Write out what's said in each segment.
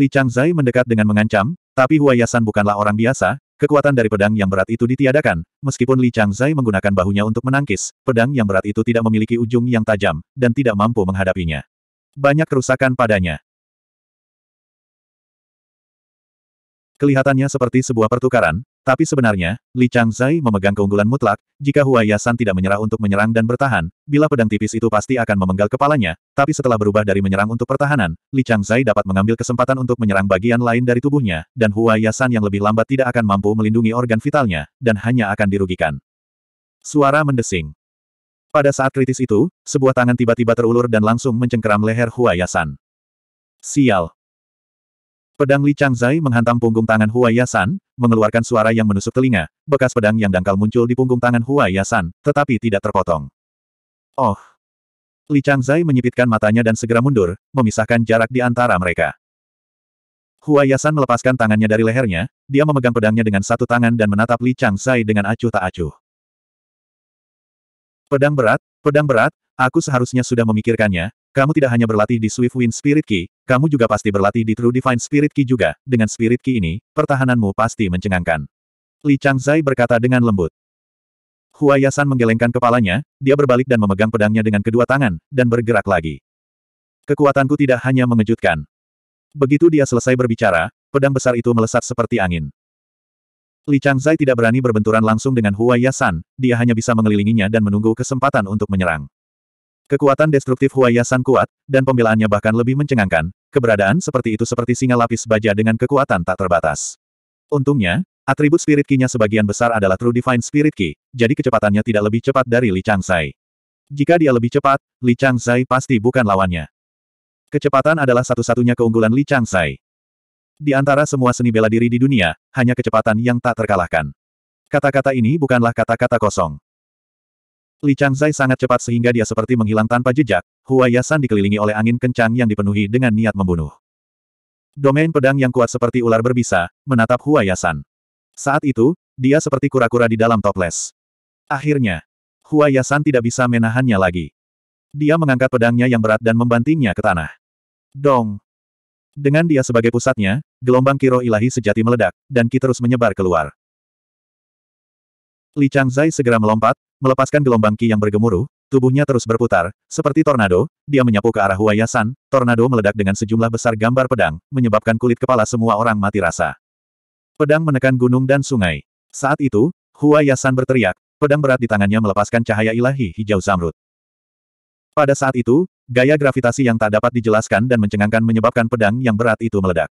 Li Changzai mendekat dengan mengancam, tapi Hua Yasan bukanlah orang biasa, kekuatan dari pedang yang berat itu ditiadakan, meskipun Li Changzai menggunakan bahunya untuk menangkis, pedang yang berat itu tidak memiliki ujung yang tajam, dan tidak mampu menghadapinya. Banyak kerusakan padanya. Kelihatannya seperti sebuah pertukaran, tapi sebenarnya, Li Changzai memegang keunggulan mutlak, jika Hua Yasan tidak menyerah untuk menyerang dan bertahan, bila pedang tipis itu pasti akan memenggal kepalanya, tapi setelah berubah dari menyerang untuk pertahanan, Li Changzai dapat mengambil kesempatan untuk menyerang bagian lain dari tubuhnya, dan Hua Yasan yang lebih lambat tidak akan mampu melindungi organ vitalnya, dan hanya akan dirugikan. Suara mendesing. Pada saat kritis itu, sebuah tangan tiba-tiba terulur dan langsung mencengkeram leher Hua Yasan. Sial, Pedang Li Changzai menghantam punggung tangan Hua Yasan, mengeluarkan suara yang menusuk telinga, bekas pedang yang dangkal muncul di punggung tangan Hua Yasan, tetapi tidak terpotong. Oh! Li Changzai menyipitkan matanya dan segera mundur, memisahkan jarak di antara mereka. Hua Yasan melepaskan tangannya dari lehernya, dia memegang pedangnya dengan satu tangan dan menatap Li Changzai dengan acuh tak acuh. Pedang berat, pedang berat, aku seharusnya sudah memikirkannya, kamu tidak hanya berlatih di Swift Wind Spirit Key, kamu juga pasti berlatih di True Divine Spirit Key juga. Dengan Spirit Key ini, pertahananmu pasti mencengangkan. Li Changzai berkata dengan lembut. Hua Yasan menggelengkan kepalanya, dia berbalik dan memegang pedangnya dengan kedua tangan, dan bergerak lagi. Kekuatanku tidak hanya mengejutkan. Begitu dia selesai berbicara, pedang besar itu melesat seperti angin. Li Changzai tidak berani berbenturan langsung dengan Hua Yasan, dia hanya bisa mengelilinginya dan menunggu kesempatan untuk menyerang. Kekuatan destruktif Huayasan kuat, dan pembelaannya bahkan lebih mencengangkan, keberadaan seperti itu seperti singa lapis baja dengan kekuatan tak terbatas. Untungnya, atribut spirit key-nya sebagian besar adalah True Divine Spirit Key, jadi kecepatannya tidak lebih cepat dari Li Changsai. Jika dia lebih cepat, Li Changsai pasti bukan lawannya. Kecepatan adalah satu-satunya keunggulan Li Changsai. Di antara semua seni bela diri di dunia, hanya kecepatan yang tak terkalahkan. Kata-kata ini bukanlah kata-kata kosong. Li Changzai sangat cepat sehingga dia seperti menghilang tanpa jejak, Hua Yasan dikelilingi oleh angin kencang yang dipenuhi dengan niat membunuh. Domain pedang yang kuat seperti ular berbisa, menatap Hua Yasan. Saat itu, dia seperti kura-kura di dalam toples. Akhirnya, Hua Yasan tidak bisa menahannya lagi. Dia mengangkat pedangnya yang berat dan membantingnya ke tanah. Dong! Dengan dia sebagai pusatnya, gelombang kiro ilahi sejati meledak, dan Ki terus menyebar keluar. Li Changzai segera melompat, melepaskan gelombang ki yang bergemuruh, tubuhnya terus berputar, seperti tornado, dia menyapu ke arah Huayasan. tornado meledak dengan sejumlah besar gambar pedang, menyebabkan kulit kepala semua orang mati rasa. Pedang menekan gunung dan sungai. Saat itu, Huayasan berteriak, pedang berat di tangannya melepaskan cahaya ilahi hijau zamrud. Pada saat itu, gaya gravitasi yang tak dapat dijelaskan dan mencengangkan menyebabkan pedang yang berat itu meledak.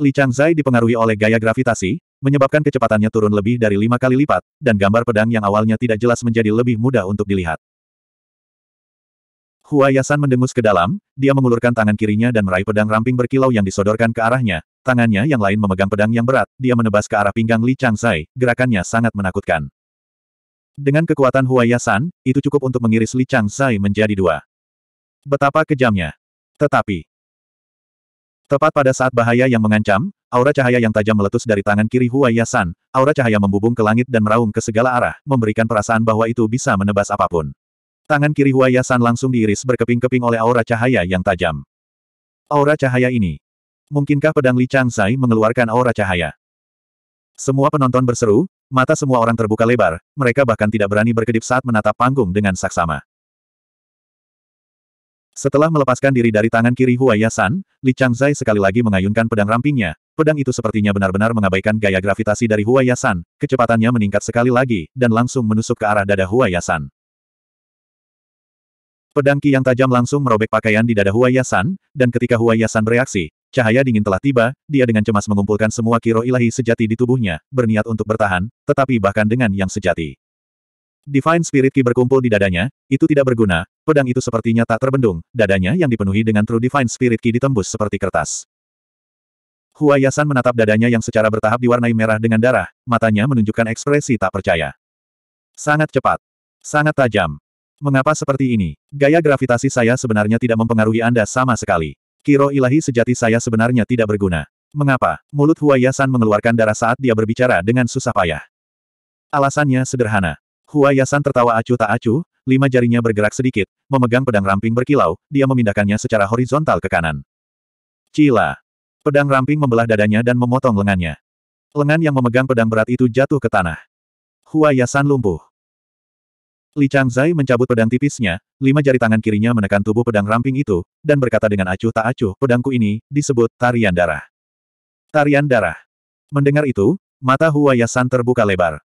Li Changzai dipengaruhi oleh gaya gravitasi, menyebabkan kecepatannya turun lebih dari lima kali lipat, dan gambar pedang yang awalnya tidak jelas menjadi lebih mudah untuk dilihat. Hua Yasan mendengus ke dalam, dia mengulurkan tangan kirinya dan meraih pedang ramping berkilau yang disodorkan ke arahnya, tangannya yang lain memegang pedang yang berat, dia menebas ke arah pinggang Li Changsai, gerakannya sangat menakutkan. Dengan kekuatan Hua Yasan, itu cukup untuk mengiris Li Changsai menjadi dua. Betapa kejamnya. Tetapi, Tepat pada saat bahaya yang mengancam, Aura cahaya yang tajam meletus dari tangan kiri Hua Yasan, aura cahaya membubung ke langit dan meraung ke segala arah, memberikan perasaan bahwa itu bisa menebas apapun. Tangan kiri Hua Yasan langsung diiris berkeping-keping oleh aura cahaya yang tajam. Aura cahaya ini. Mungkinkah pedang Li Changzai mengeluarkan aura cahaya? Semua penonton berseru, mata semua orang terbuka lebar, mereka bahkan tidak berani berkedip saat menatap panggung dengan saksama. Setelah melepaskan diri dari tangan kiri Hua Yasan, Li Changzai sekali lagi mengayunkan pedang rampingnya, Pedang itu sepertinya benar-benar mengabaikan gaya gravitasi dari Hua Yasan, kecepatannya meningkat sekali lagi, dan langsung menusuk ke arah dada Hua Yasan. Pedang Ki yang tajam langsung merobek pakaian di dada Hua Yasan, dan ketika Hua Yasan bereaksi, cahaya dingin telah tiba, dia dengan cemas mengumpulkan semua kiro ilahi sejati di tubuhnya, berniat untuk bertahan, tetapi bahkan dengan yang sejati. Divine Spirit Ki berkumpul di dadanya, itu tidak berguna, pedang itu sepertinya tak terbendung, dadanya yang dipenuhi dengan True Divine Spirit Ki ditembus seperti kertas. Huayasan menatap dadanya yang secara bertahap diwarnai merah dengan darah, matanya menunjukkan ekspresi tak percaya. Sangat cepat. Sangat tajam. Mengapa seperti ini? Gaya gravitasi saya sebenarnya tidak mempengaruhi Anda sama sekali. Kiro ilahi sejati saya sebenarnya tidak berguna. Mengapa? Mulut Huayasan mengeluarkan darah saat dia berbicara dengan susah payah. Alasannya sederhana. Huayasan tertawa acuh tak acuh, lima jarinya bergerak sedikit, memegang pedang ramping berkilau, dia memindahkannya secara horizontal ke kanan. Cila. Pedang ramping membelah dadanya dan memotong lengannya. Lengan yang memegang pedang berat itu jatuh ke tanah. Hua Yasan lumpuh. Li Changzai mencabut pedang tipisnya, lima jari tangan kirinya menekan tubuh pedang ramping itu, dan berkata dengan acuh tak acuh, pedangku ini, disebut, tarian darah. Tarian darah. Mendengar itu, mata Hua Yasan terbuka lebar.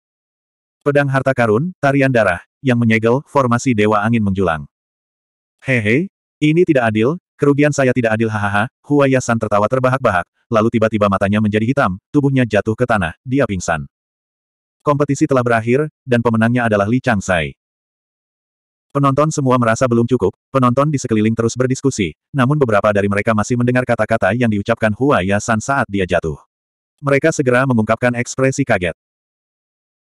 Pedang harta karun, tarian darah, yang menyegel, formasi Dewa Angin menjulang. Hehe, ini tidak adil, Kerugian saya tidak adil hahaha, Hua Yasan tertawa terbahak-bahak, lalu tiba-tiba matanya menjadi hitam, tubuhnya jatuh ke tanah, dia pingsan. Kompetisi telah berakhir, dan pemenangnya adalah Li Changsai. Penonton semua merasa belum cukup, penonton di sekeliling terus berdiskusi, namun beberapa dari mereka masih mendengar kata-kata yang diucapkan Hua Yasan saat dia jatuh. Mereka segera mengungkapkan ekspresi kaget.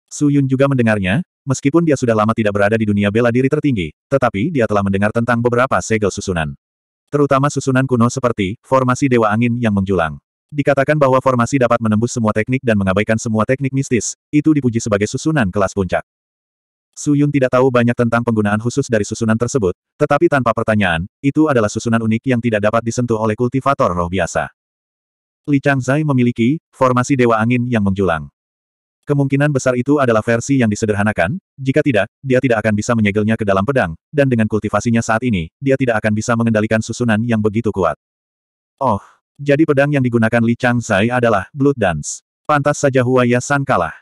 Su Yun juga mendengarnya, meskipun dia sudah lama tidak berada di dunia bela diri tertinggi, tetapi dia telah mendengar tentang beberapa segel susunan. Terutama susunan kuno seperti formasi Dewa Angin yang menjulang. Dikatakan bahwa formasi dapat menembus semua teknik dan mengabaikan semua teknik mistis, itu dipuji sebagai susunan kelas puncak. Su Yun tidak tahu banyak tentang penggunaan khusus dari susunan tersebut, tetapi tanpa pertanyaan, itu adalah susunan unik yang tidak dapat disentuh oleh kultivator roh biasa. Li Changzai memiliki formasi Dewa Angin yang menjulang. Kemungkinan besar itu adalah versi yang disederhanakan, jika tidak, dia tidak akan bisa menyegelnya ke dalam pedang, dan dengan kultivasinya saat ini, dia tidak akan bisa mengendalikan susunan yang begitu kuat. Oh, jadi pedang yang digunakan Li Changzai adalah Blood Dance. Pantas saja Huaya San kalah.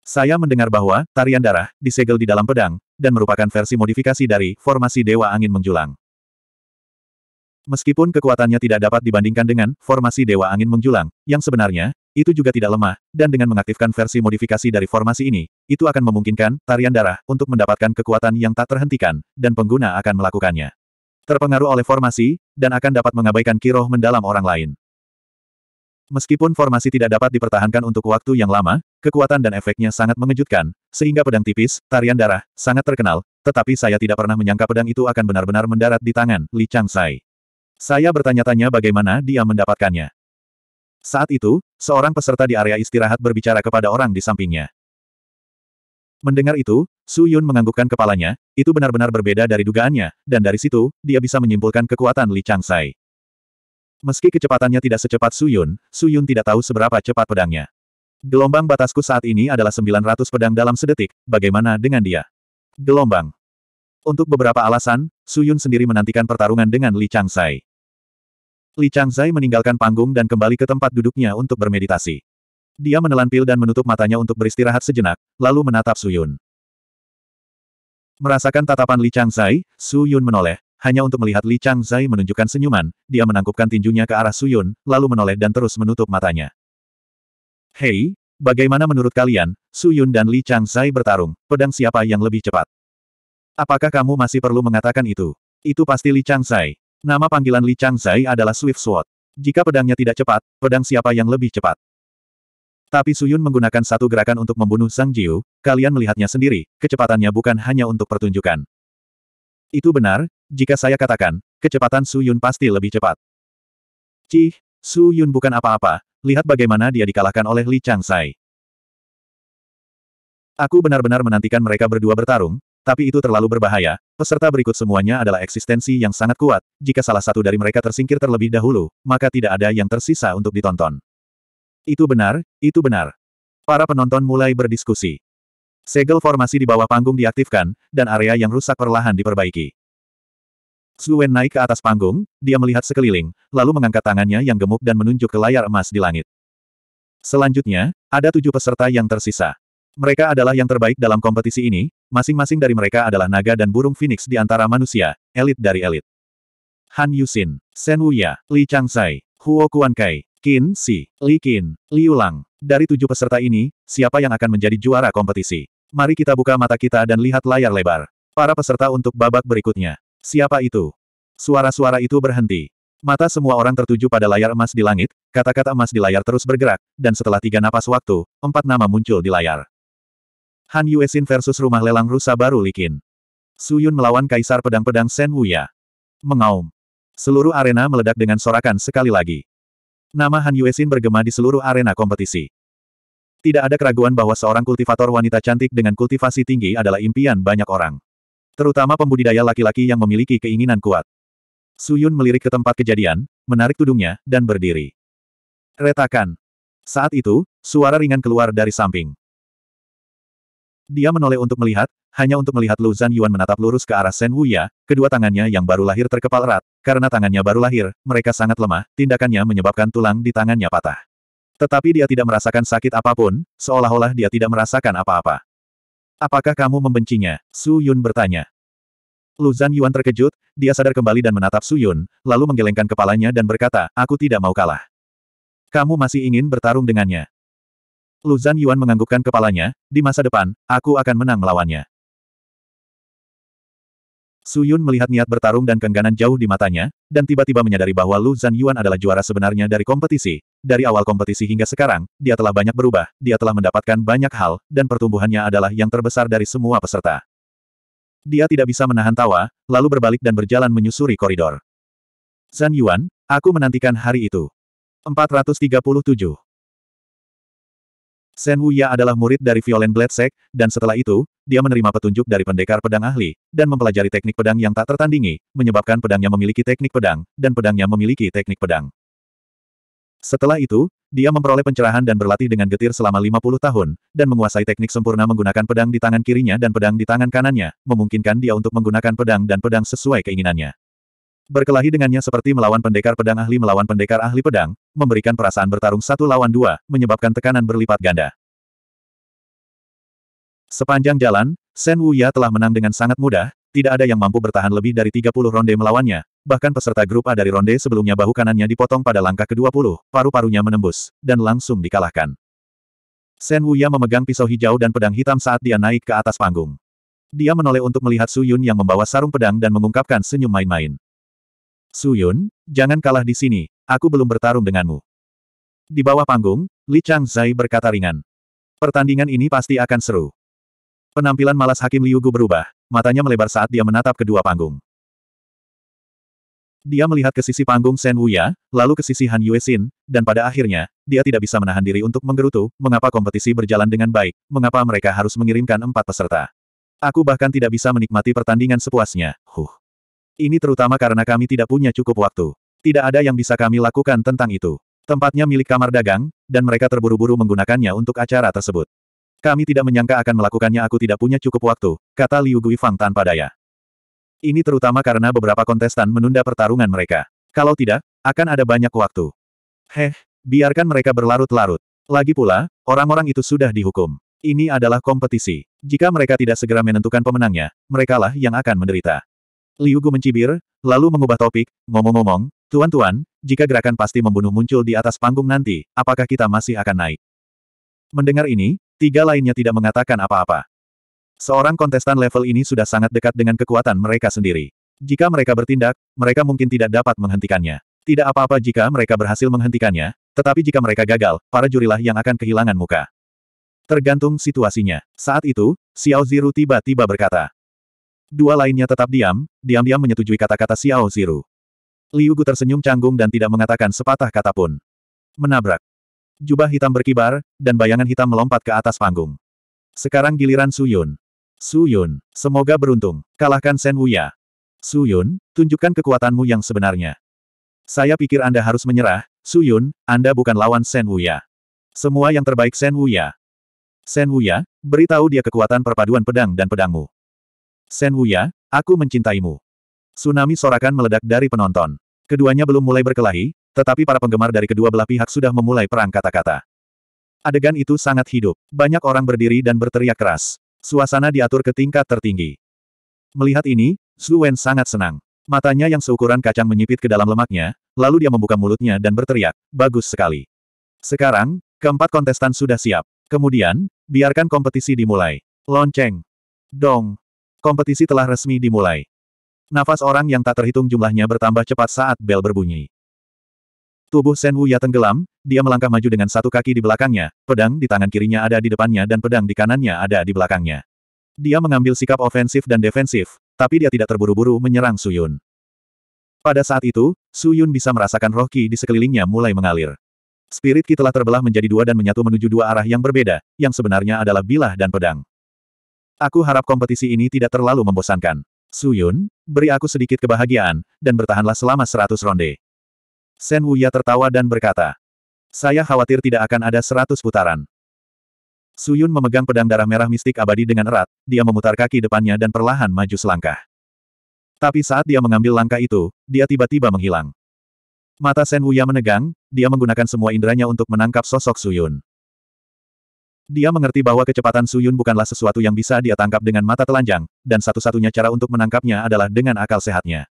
Saya mendengar bahwa tarian darah disegel di dalam pedang, dan merupakan versi modifikasi dari formasi Dewa Angin Menjulang. Meskipun kekuatannya tidak dapat dibandingkan dengan formasi Dewa Angin Menjulang, yang sebenarnya, itu juga tidak lemah, dan dengan mengaktifkan versi modifikasi dari formasi ini, itu akan memungkinkan tarian darah untuk mendapatkan kekuatan yang tak terhentikan, dan pengguna akan melakukannya. Terpengaruh oleh formasi, dan akan dapat mengabaikan kiroh mendalam orang lain. Meskipun formasi tidak dapat dipertahankan untuk waktu yang lama, kekuatan dan efeknya sangat mengejutkan, sehingga pedang tipis, tarian darah, sangat terkenal, tetapi saya tidak pernah menyangka pedang itu akan benar-benar mendarat di tangan Li Chang Sai. Saya bertanya-tanya bagaimana dia mendapatkannya. Saat itu, seorang peserta di area istirahat berbicara kepada orang di sampingnya. Mendengar itu, Su Yun menganggukkan kepalanya, itu benar-benar berbeda dari dugaannya, dan dari situ, dia bisa menyimpulkan kekuatan Li Chang Sai. Meski kecepatannya tidak secepat Su Yun, Su Yun tidak tahu seberapa cepat pedangnya. Gelombang batasku saat ini adalah 900 pedang dalam sedetik, bagaimana dengan dia? Gelombang. Untuk beberapa alasan, Su Yun sendiri menantikan pertarungan dengan Li Chang Sai. Li Changzai meninggalkan panggung dan kembali ke tempat duduknya untuk bermeditasi. Dia menelan pil dan menutup matanya untuk beristirahat sejenak, lalu menatap Su Yun. Merasakan tatapan Li Changzai, Su Yun menoleh, hanya untuk melihat Li Changzai menunjukkan senyuman, dia menangkupkan tinjunya ke arah Su Yun, lalu menoleh dan terus menutup matanya. Hei, bagaimana menurut kalian, Su Yun dan Li Changzai bertarung, pedang siapa yang lebih cepat? Apakah kamu masih perlu mengatakan itu? Itu pasti Li Changzai. Nama panggilan Li Changzai adalah Swift Sword. Jika pedangnya tidak cepat, pedang siapa yang lebih cepat? Tapi Suyun menggunakan satu gerakan untuk membunuh Sang Jiu, kalian melihatnya sendiri, kecepatannya bukan hanya untuk pertunjukan. Itu benar, jika saya katakan, kecepatan Suyun pasti lebih cepat. Cih, Suyun bukan apa-apa, lihat bagaimana dia dikalahkan oleh Li Sai. Aku benar-benar menantikan mereka berdua bertarung, tapi itu terlalu berbahaya, peserta berikut semuanya adalah eksistensi yang sangat kuat, jika salah satu dari mereka tersingkir terlebih dahulu, maka tidak ada yang tersisa untuk ditonton. Itu benar, itu benar. Para penonton mulai berdiskusi. Segel formasi di bawah panggung diaktifkan, dan area yang rusak perlahan diperbaiki. Zuen naik ke atas panggung, dia melihat sekeliling, lalu mengangkat tangannya yang gemuk dan menunjuk ke layar emas di langit. Selanjutnya, ada tujuh peserta yang tersisa. Mereka adalah yang terbaik dalam kompetisi ini, Masing-masing dari mereka adalah naga dan burung phoenix di antara manusia, elit dari elit. Han Yusin, Shen Wuya, Li Changsai, Huo Kuankai, Qin Si, Li Qin, Liu Lang. Dari tujuh peserta ini, siapa yang akan menjadi juara kompetisi? Mari kita buka mata kita dan lihat layar lebar. Para peserta untuk babak berikutnya. Siapa itu? Suara-suara itu berhenti. Mata semua orang tertuju pada layar emas di langit, kata-kata emas di layar terus bergerak, dan setelah tiga napas waktu, empat nama muncul di layar. Han Yuesin versus rumah lelang rusa baru Likin. Suyun melawan Kaisar Pedang-Pedang Sen Wuya. Mengaum. Seluruh arena meledak dengan sorakan sekali lagi. Nama Han Yuesin bergema di seluruh arena kompetisi. Tidak ada keraguan bahwa seorang kultivator wanita cantik dengan kultivasi tinggi adalah impian banyak orang. Terutama pembudidaya laki-laki yang memiliki keinginan kuat. Suyun melirik ke tempat kejadian, menarik tudungnya, dan berdiri. Retakan. Saat itu, suara ringan keluar dari samping. Dia menoleh untuk melihat, hanya untuk melihat Lu Zan Yuan menatap lurus ke arah Shen Wuya, kedua tangannya yang baru lahir terkepal erat, karena tangannya baru lahir, mereka sangat lemah, tindakannya menyebabkan tulang di tangannya patah. Tetapi dia tidak merasakan sakit apapun, seolah-olah dia tidak merasakan apa-apa. Apakah kamu membencinya? Su Yun bertanya. Lu Zan Yuan terkejut, dia sadar kembali dan menatap Su Yun, lalu menggelengkan kepalanya dan berkata, aku tidak mau kalah. Kamu masih ingin bertarung dengannya. Lu Zhan Yuan menganggukkan kepalanya, di masa depan, aku akan menang melawannya. Su Yun melihat niat bertarung dan kengganan jauh di matanya, dan tiba-tiba menyadari bahwa Lu Zhan Yuan adalah juara sebenarnya dari kompetisi. Dari awal kompetisi hingga sekarang, dia telah banyak berubah, dia telah mendapatkan banyak hal, dan pertumbuhannya adalah yang terbesar dari semua peserta. Dia tidak bisa menahan tawa, lalu berbalik dan berjalan menyusuri koridor. Zhan Yuan, aku menantikan hari itu. 437 Shen Huya adalah murid dari Violent Blade dan setelah itu, dia menerima petunjuk dari pendekar pedang ahli, dan mempelajari teknik pedang yang tak tertandingi, menyebabkan pedangnya memiliki teknik pedang, dan pedangnya memiliki teknik pedang. Setelah itu, dia memperoleh pencerahan dan berlatih dengan getir selama 50 tahun, dan menguasai teknik sempurna menggunakan pedang di tangan kirinya dan pedang di tangan kanannya, memungkinkan dia untuk menggunakan pedang dan pedang sesuai keinginannya. Berkelahi dengannya seperti melawan pendekar pedang ahli melawan pendekar ahli pedang, memberikan perasaan bertarung satu lawan dua, menyebabkan tekanan berlipat ganda. Sepanjang jalan, Sen Wuya telah menang dengan sangat mudah, tidak ada yang mampu bertahan lebih dari 30 ronde melawannya, bahkan peserta grup A dari ronde sebelumnya bahu kanannya dipotong pada langkah ke-20, paru-parunya menembus, dan langsung dikalahkan. Sen Wuya memegang pisau hijau dan pedang hitam saat dia naik ke atas panggung. Dia menoleh untuk melihat Su Yun yang membawa sarung pedang dan mengungkapkan senyum main-main. Suyun, jangan kalah di sini, aku belum bertarung denganmu. Di bawah panggung, Li Zai berkata ringan. Pertandingan ini pasti akan seru. Penampilan malas Hakim Liu Gu berubah, matanya melebar saat dia menatap kedua panggung. Dia melihat ke sisi panggung Shen Wuya, lalu ke sisi Han Yue Xin, dan pada akhirnya, dia tidak bisa menahan diri untuk menggerutu, mengapa kompetisi berjalan dengan baik, mengapa mereka harus mengirimkan empat peserta. Aku bahkan tidak bisa menikmati pertandingan sepuasnya, huh. Ini terutama karena kami tidak punya cukup waktu. Tidak ada yang bisa kami lakukan tentang itu. Tempatnya milik kamar dagang, dan mereka terburu-buru menggunakannya untuk acara tersebut. Kami tidak menyangka akan melakukannya aku tidak punya cukup waktu, kata Liu Guifang tanpa daya. Ini terutama karena beberapa kontestan menunda pertarungan mereka. Kalau tidak, akan ada banyak waktu. Heh, biarkan mereka berlarut-larut. Lagi pula, orang-orang itu sudah dihukum. Ini adalah kompetisi. Jika mereka tidak segera menentukan pemenangnya, merekalah yang akan menderita. Liu Gu mencibir, lalu mengubah topik, ngomong-ngomong, tuan-tuan, jika gerakan pasti membunuh muncul di atas panggung nanti, apakah kita masih akan naik? Mendengar ini, tiga lainnya tidak mengatakan apa-apa. Seorang kontestan level ini sudah sangat dekat dengan kekuatan mereka sendiri. Jika mereka bertindak, mereka mungkin tidak dapat menghentikannya. Tidak apa-apa jika mereka berhasil menghentikannya, tetapi jika mereka gagal, para jurilah yang akan kehilangan muka. Tergantung situasinya. Saat itu, Xiao Ziru tiba-tiba berkata. Dua lainnya tetap diam, diam-diam menyetujui kata-kata Xiao Ziru. Liu Gu tersenyum canggung dan tidak mengatakan sepatah kata pun. Menabrak. Jubah hitam berkibar, dan bayangan hitam melompat ke atas panggung. Sekarang giliran Su Yun. Su Yun, semoga beruntung. Kalahkan Shen Wuya. Su Yun, tunjukkan kekuatanmu yang sebenarnya. Saya pikir Anda harus menyerah, Su Yun, Anda bukan lawan Shen Wuya. Semua yang terbaik Shen Wuya. Shen Wuya, beritahu dia kekuatan perpaduan pedang dan pedangmu. Sen Wuya, aku mencintaimu. Tsunami sorakan meledak dari penonton. Keduanya belum mulai berkelahi, tetapi para penggemar dari kedua belah pihak sudah memulai perang kata-kata. Adegan itu sangat hidup. Banyak orang berdiri dan berteriak keras. Suasana diatur ke tingkat tertinggi. Melihat ini, Su Wen sangat senang. Matanya yang seukuran kacang menyipit ke dalam lemaknya, lalu dia membuka mulutnya dan berteriak, bagus sekali. Sekarang, keempat kontestan sudah siap. Kemudian, biarkan kompetisi dimulai. Lonceng. Dong. Kompetisi telah resmi dimulai. Nafas orang yang tak terhitung jumlahnya bertambah cepat saat bel berbunyi. Tubuh Sen Wuya tenggelam, dia melangkah maju dengan satu kaki di belakangnya, pedang di tangan kirinya ada di depannya dan pedang di kanannya ada di belakangnya. Dia mengambil sikap ofensif dan defensif, tapi dia tidak terburu-buru menyerang Su Yun. Pada saat itu, Su Yun bisa merasakan roh Qi di sekelilingnya mulai mengalir. Spirit Qi telah terbelah menjadi dua dan menyatu menuju dua arah yang berbeda, yang sebenarnya adalah bilah dan pedang. Aku harap kompetisi ini tidak terlalu membosankan. Suyun, beri aku sedikit kebahagiaan, dan bertahanlah selama seratus ronde. Sen Wuya tertawa dan berkata, Saya khawatir tidak akan ada seratus putaran. Suyun memegang pedang darah merah mistik abadi dengan erat, dia memutar kaki depannya dan perlahan maju selangkah. Tapi saat dia mengambil langkah itu, dia tiba-tiba menghilang. Mata Sen Wuya menegang, dia menggunakan semua inderanya untuk menangkap sosok Suyun. Dia mengerti bahwa kecepatan Suyun bukanlah sesuatu yang bisa dia tangkap dengan mata telanjang, dan satu-satunya cara untuk menangkapnya adalah dengan akal sehatnya.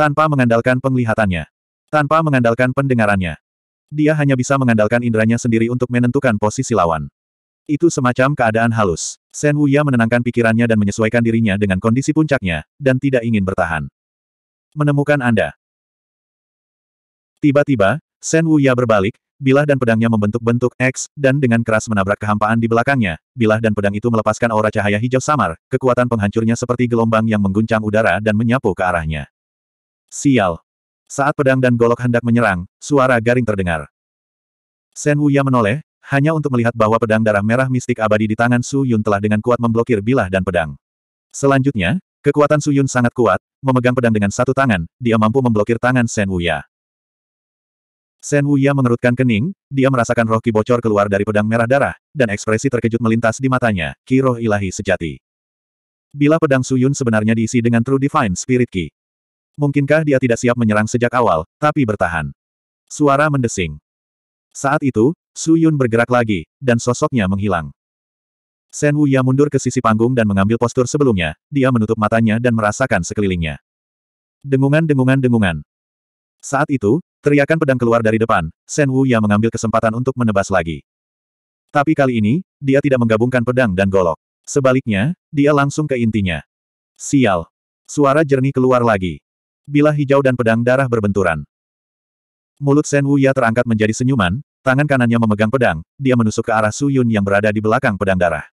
Tanpa mengandalkan penglihatannya. Tanpa mengandalkan pendengarannya. Dia hanya bisa mengandalkan inderanya sendiri untuk menentukan posisi lawan. Itu semacam keadaan halus. Sen Wuya menenangkan pikirannya dan menyesuaikan dirinya dengan kondisi puncaknya, dan tidak ingin bertahan. Menemukan Anda. Tiba-tiba, Sen Wuya berbalik, bilah dan pedangnya membentuk bentuk X, dan dengan keras menabrak kehampaan di belakangnya, bilah dan pedang itu melepaskan aura cahaya hijau samar, kekuatan penghancurnya seperti gelombang yang mengguncang udara dan menyapu ke arahnya. Sial! Saat pedang dan golok hendak menyerang, suara garing terdengar. Sen Wuya menoleh, hanya untuk melihat bahwa pedang darah merah mistik abadi di tangan Su Yun telah dengan kuat memblokir bilah dan pedang. Selanjutnya, kekuatan Su Yun sangat kuat, memegang pedang dengan satu tangan, dia mampu memblokir tangan Sen Wuya. Sen Wuya mengerutkan kening, dia merasakan roh ki bocor keluar dari pedang merah darah, dan ekspresi terkejut melintas di matanya, ki roh ilahi sejati. Bila pedang Suyun sebenarnya diisi dengan True Divine Spirit Ki. Mungkinkah dia tidak siap menyerang sejak awal, tapi bertahan. Suara mendesing. Saat itu, Suyun bergerak lagi, dan sosoknya menghilang. Sen Wuya mundur ke sisi panggung dan mengambil postur sebelumnya, dia menutup matanya dan merasakan sekelilingnya. Dengungan-dengungan-dengungan. Saat itu, teriakan pedang keluar dari depan, Shen Wu yang mengambil kesempatan untuk menebas lagi. Tapi kali ini, dia tidak menggabungkan pedang dan golok. Sebaliknya, dia langsung ke intinya. Sial. Suara jernih keluar lagi. Bila hijau dan pedang darah berbenturan. Mulut Shen Wu Ya terangkat menjadi senyuman, tangan kanannya memegang pedang, dia menusuk ke arah Su Yun yang berada di belakang pedang darah.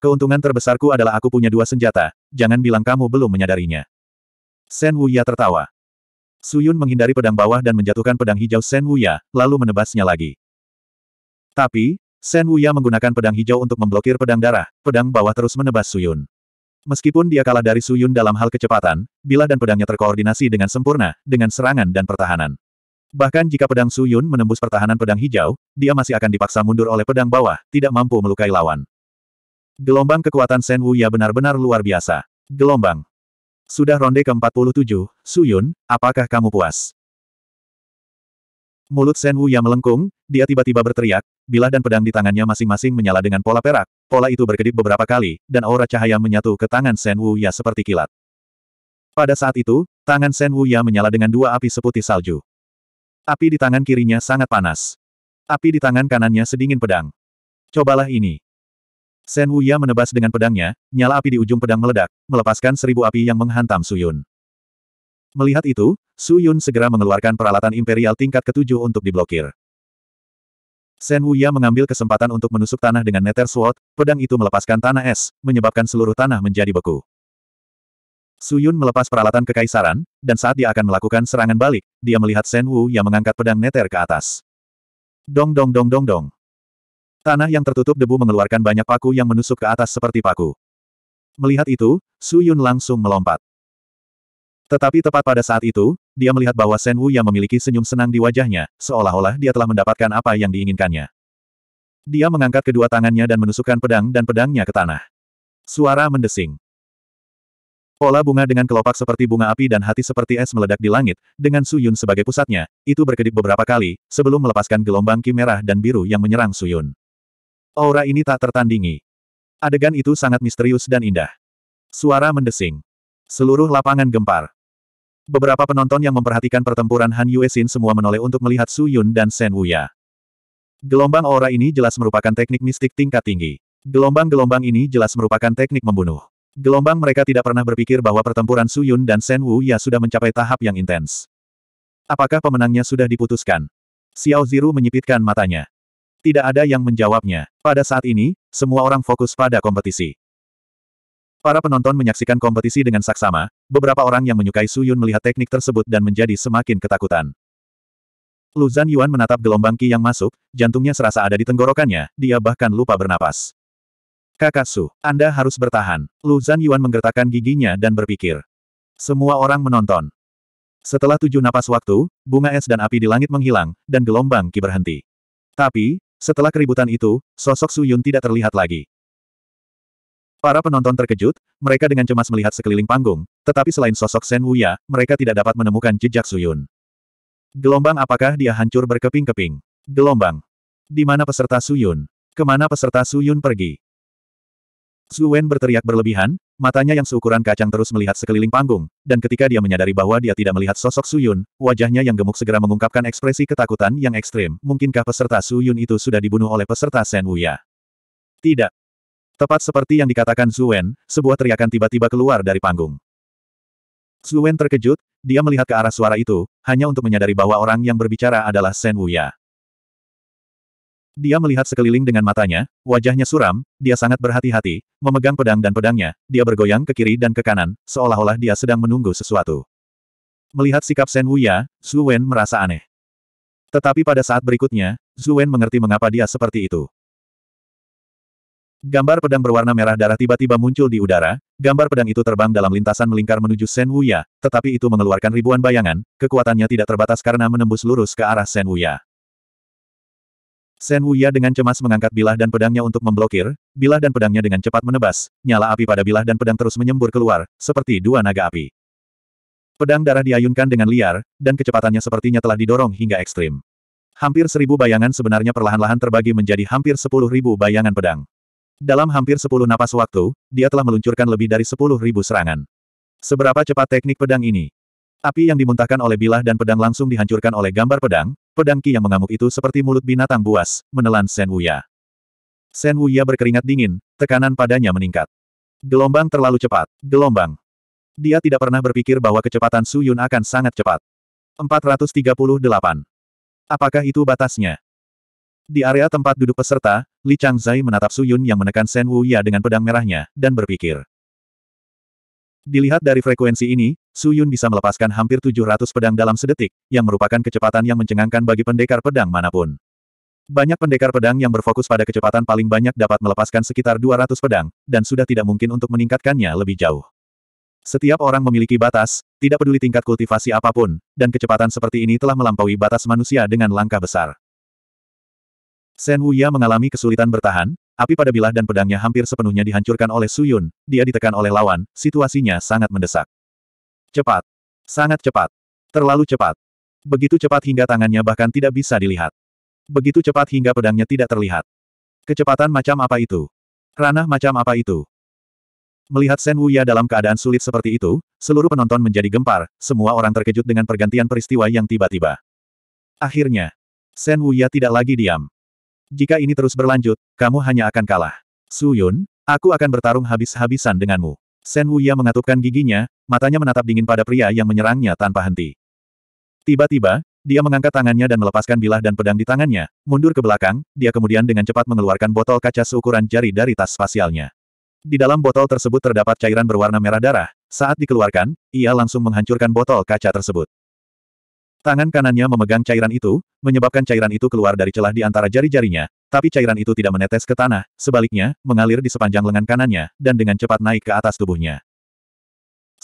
Keuntungan terbesarku adalah aku punya dua senjata, jangan bilang kamu belum menyadarinya. Shen Wu Ya tertawa. Suyun menghindari pedang bawah dan menjatuhkan pedang hijau Shen Wuya, lalu menebasnya lagi. Tapi, Shen Wuya menggunakan pedang hijau untuk memblokir pedang darah, pedang bawah terus menebas Suyun. Meskipun dia kalah dari Suyun dalam hal kecepatan, bila dan pedangnya terkoordinasi dengan sempurna, dengan serangan dan pertahanan. Bahkan jika pedang Suyun menembus pertahanan pedang hijau, dia masih akan dipaksa mundur oleh pedang bawah, tidak mampu melukai lawan. Gelombang kekuatan Shen Wuya benar-benar luar biasa. Gelombang. Sudah ronde ke-47, Suyun, apakah kamu puas? Mulut Shen Wu yang melengkung, dia tiba-tiba berteriak, bilah dan pedang di tangannya masing-masing menyala dengan pola perak, pola itu berkedip beberapa kali, dan aura cahaya menyatu ke tangan Shen Wu ya seperti kilat. Pada saat itu, tangan Shen Wu ya menyala dengan dua api seputih salju. Api di tangan kirinya sangat panas. Api di tangan kanannya sedingin pedang. Cobalah ini. Sen Wuya menebas dengan pedangnya, nyala api di ujung pedang meledak, melepaskan seribu api yang menghantam Su Yun. Melihat itu, Su Yun segera mengeluarkan peralatan imperial tingkat ketujuh untuk diblokir. Sen Wuya mengambil kesempatan untuk menusuk tanah dengan Nether Sword, pedang itu melepaskan tanah es, menyebabkan seluruh tanah menjadi beku. Su Yun melepas peralatan kekaisaran, dan saat dia akan melakukan serangan balik, dia melihat Sen Wu yang mengangkat pedang Nether ke atas. Dong dong dong dong dong. Tanah yang tertutup debu mengeluarkan banyak paku yang menusuk ke atas seperti paku. Melihat itu, Su Yun langsung melompat. Tetapi tepat pada saat itu, dia melihat bahwa Sen Wu yang memiliki senyum senang di wajahnya, seolah-olah dia telah mendapatkan apa yang diinginkannya. Dia mengangkat kedua tangannya dan menusukkan pedang dan pedangnya ke tanah. Suara mendesing. Pola bunga dengan kelopak seperti bunga api dan hati seperti es meledak di langit, dengan Su Yun sebagai pusatnya, itu berkedip beberapa kali, sebelum melepaskan gelombang merah dan biru yang menyerang Su Yun. Aura ini tak tertandingi. Adegan itu sangat misterius dan indah. Suara mendesing. Seluruh lapangan gempar. Beberapa penonton yang memperhatikan pertempuran Han Yuesin semua menoleh untuk melihat Su Yun dan Shen Wuya. Gelombang aura ini jelas merupakan teknik mistik tingkat tinggi. Gelombang-gelombang ini jelas merupakan teknik membunuh. Gelombang mereka tidak pernah berpikir bahwa pertempuran Su Yun dan Shen Wuya sudah mencapai tahap yang intens. Apakah pemenangnya sudah diputuskan? Xiao Ziru menyipitkan matanya. Tidak ada yang menjawabnya. Pada saat ini, semua orang fokus pada kompetisi. Para penonton menyaksikan kompetisi dengan saksama, beberapa orang yang menyukai Su Yun melihat teknik tersebut dan menjadi semakin ketakutan. Lu Zan Yuan menatap gelombang Qi yang masuk, jantungnya serasa ada di tenggorokannya, dia bahkan lupa bernapas. Kakak Su, Anda harus bertahan. Lu Zan Yuan menggertakkan giginya dan berpikir. Semua orang menonton. Setelah tujuh napas waktu, bunga es dan api di langit menghilang, dan gelombang Qi berhenti. Tapi, setelah keributan itu, sosok Su Yun tidak terlihat lagi. Para penonton terkejut, mereka dengan cemas melihat sekeliling panggung, tetapi selain sosok Sen Wuya, mereka tidak dapat menemukan jejak Su Yun. Gelombang apakah dia hancur berkeping-keping? Gelombang. Di mana peserta Su Yun? Kemana peserta Su Yun pergi? Su Wen berteriak berlebihan, Matanya yang seukuran kacang terus melihat sekeliling panggung, dan ketika dia menyadari bahwa dia tidak melihat sosok Suyun, wajahnya yang gemuk segera mengungkapkan ekspresi ketakutan yang ekstrim. Mungkinkah peserta Suyun itu sudah dibunuh oleh peserta Shen Wuya? Tidak. Tepat seperti yang dikatakan Zuen, sebuah teriakan tiba-tiba keluar dari panggung. Zuen terkejut, dia melihat ke arah suara itu, hanya untuk menyadari bahwa orang yang berbicara adalah Shen Wuya. Dia melihat sekeliling dengan matanya, wajahnya suram, dia sangat berhati-hati, memegang pedang dan pedangnya, dia bergoyang ke kiri dan ke kanan, seolah-olah dia sedang menunggu sesuatu. Melihat sikap Shen Wuya, Zhu Wen merasa aneh. Tetapi pada saat berikutnya, Zhu Wen mengerti mengapa dia seperti itu. Gambar pedang berwarna merah darah tiba-tiba muncul di udara, gambar pedang itu terbang dalam lintasan melingkar menuju Shen Wuya, tetapi itu mengeluarkan ribuan bayangan, kekuatannya tidak terbatas karena menembus lurus ke arah Shen Wuya. Sen Wuya dengan cemas mengangkat bilah dan pedangnya untuk memblokir, bilah dan pedangnya dengan cepat menebas, nyala api pada bilah dan pedang terus menyembur keluar, seperti dua naga api. Pedang darah diayunkan dengan liar, dan kecepatannya sepertinya telah didorong hingga ekstrim. Hampir seribu bayangan sebenarnya perlahan-lahan terbagi menjadi hampir sepuluh ribu bayangan pedang. Dalam hampir sepuluh napas waktu, dia telah meluncurkan lebih dari sepuluh ribu serangan. Seberapa cepat teknik pedang ini? Api yang dimuntahkan oleh bilah dan pedang langsung dihancurkan oleh gambar pedang, Pedang Ki yang mengamuk itu seperti mulut binatang buas, menelan Shen Wuya. Shen Wuya berkeringat dingin, tekanan padanya meningkat. Gelombang terlalu cepat, gelombang. Dia tidak pernah berpikir bahwa kecepatan Su Yun akan sangat cepat. 438. Apakah itu batasnya? Di area tempat duduk peserta, Li Changzai menatap Su Yun yang menekan Shen Wuya dengan pedang merahnya, dan berpikir. Dilihat dari frekuensi ini, Su Yun bisa melepaskan hampir 700 pedang dalam sedetik, yang merupakan kecepatan yang mencengangkan bagi pendekar pedang manapun. Banyak pendekar pedang yang berfokus pada kecepatan paling banyak dapat melepaskan sekitar 200 pedang, dan sudah tidak mungkin untuk meningkatkannya lebih jauh. Setiap orang memiliki batas, tidak peduli tingkat kultivasi apapun, dan kecepatan seperti ini telah melampaui batas manusia dengan langkah besar. Sen Wuya mengalami kesulitan bertahan, api pada bilah dan pedangnya hampir sepenuhnya dihancurkan oleh Suyun, dia ditekan oleh lawan, situasinya sangat mendesak. Cepat. Sangat cepat. Terlalu cepat. Begitu cepat hingga tangannya bahkan tidak bisa dilihat. Begitu cepat hingga pedangnya tidak terlihat. Kecepatan macam apa itu? Ranah macam apa itu? Melihat Sen Wuya dalam keadaan sulit seperti itu, seluruh penonton menjadi gempar, semua orang terkejut dengan pergantian peristiwa yang tiba-tiba. Akhirnya, Sen Wuya tidak lagi diam. Jika ini terus berlanjut, kamu hanya akan kalah. Su Yun, aku akan bertarung habis-habisan denganmu. Sen Wuya mengatupkan giginya, matanya menatap dingin pada pria yang menyerangnya tanpa henti. Tiba-tiba, dia mengangkat tangannya dan melepaskan bilah dan pedang di tangannya, mundur ke belakang, dia kemudian dengan cepat mengeluarkan botol kaca seukuran jari dari tas spasialnya. Di dalam botol tersebut terdapat cairan berwarna merah darah, saat dikeluarkan, ia langsung menghancurkan botol kaca tersebut. Tangan kanannya memegang cairan itu, menyebabkan cairan itu keluar dari celah di antara jari-jarinya, tapi cairan itu tidak menetes ke tanah, sebaliknya, mengalir di sepanjang lengan kanannya, dan dengan cepat naik ke atas tubuhnya.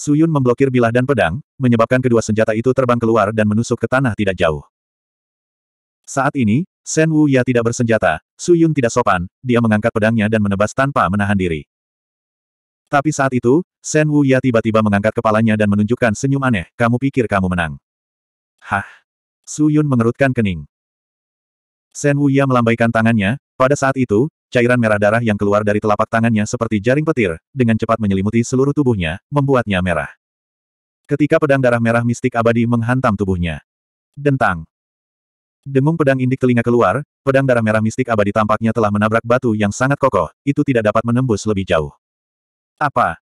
Suyun memblokir bilah dan pedang, menyebabkan kedua senjata itu terbang keluar dan menusuk ke tanah tidak jauh. Saat ini, Sen Wu Ya tidak bersenjata, Suyun tidak sopan, dia mengangkat pedangnya dan menebas tanpa menahan diri. Tapi saat itu, Sen Wu Ya tiba-tiba mengangkat kepalanya dan menunjukkan senyum aneh, kamu pikir kamu menang. Hah? Suyun mengerutkan kening. Sen Wuya melambaikan tangannya, pada saat itu, cairan merah darah yang keluar dari telapak tangannya seperti jaring petir, dengan cepat menyelimuti seluruh tubuhnya, membuatnya merah. Ketika pedang darah merah mistik abadi menghantam tubuhnya. Dentang. Dengung pedang indik telinga keluar, pedang darah merah mistik abadi tampaknya telah menabrak batu yang sangat kokoh, itu tidak dapat menembus lebih jauh. Apa?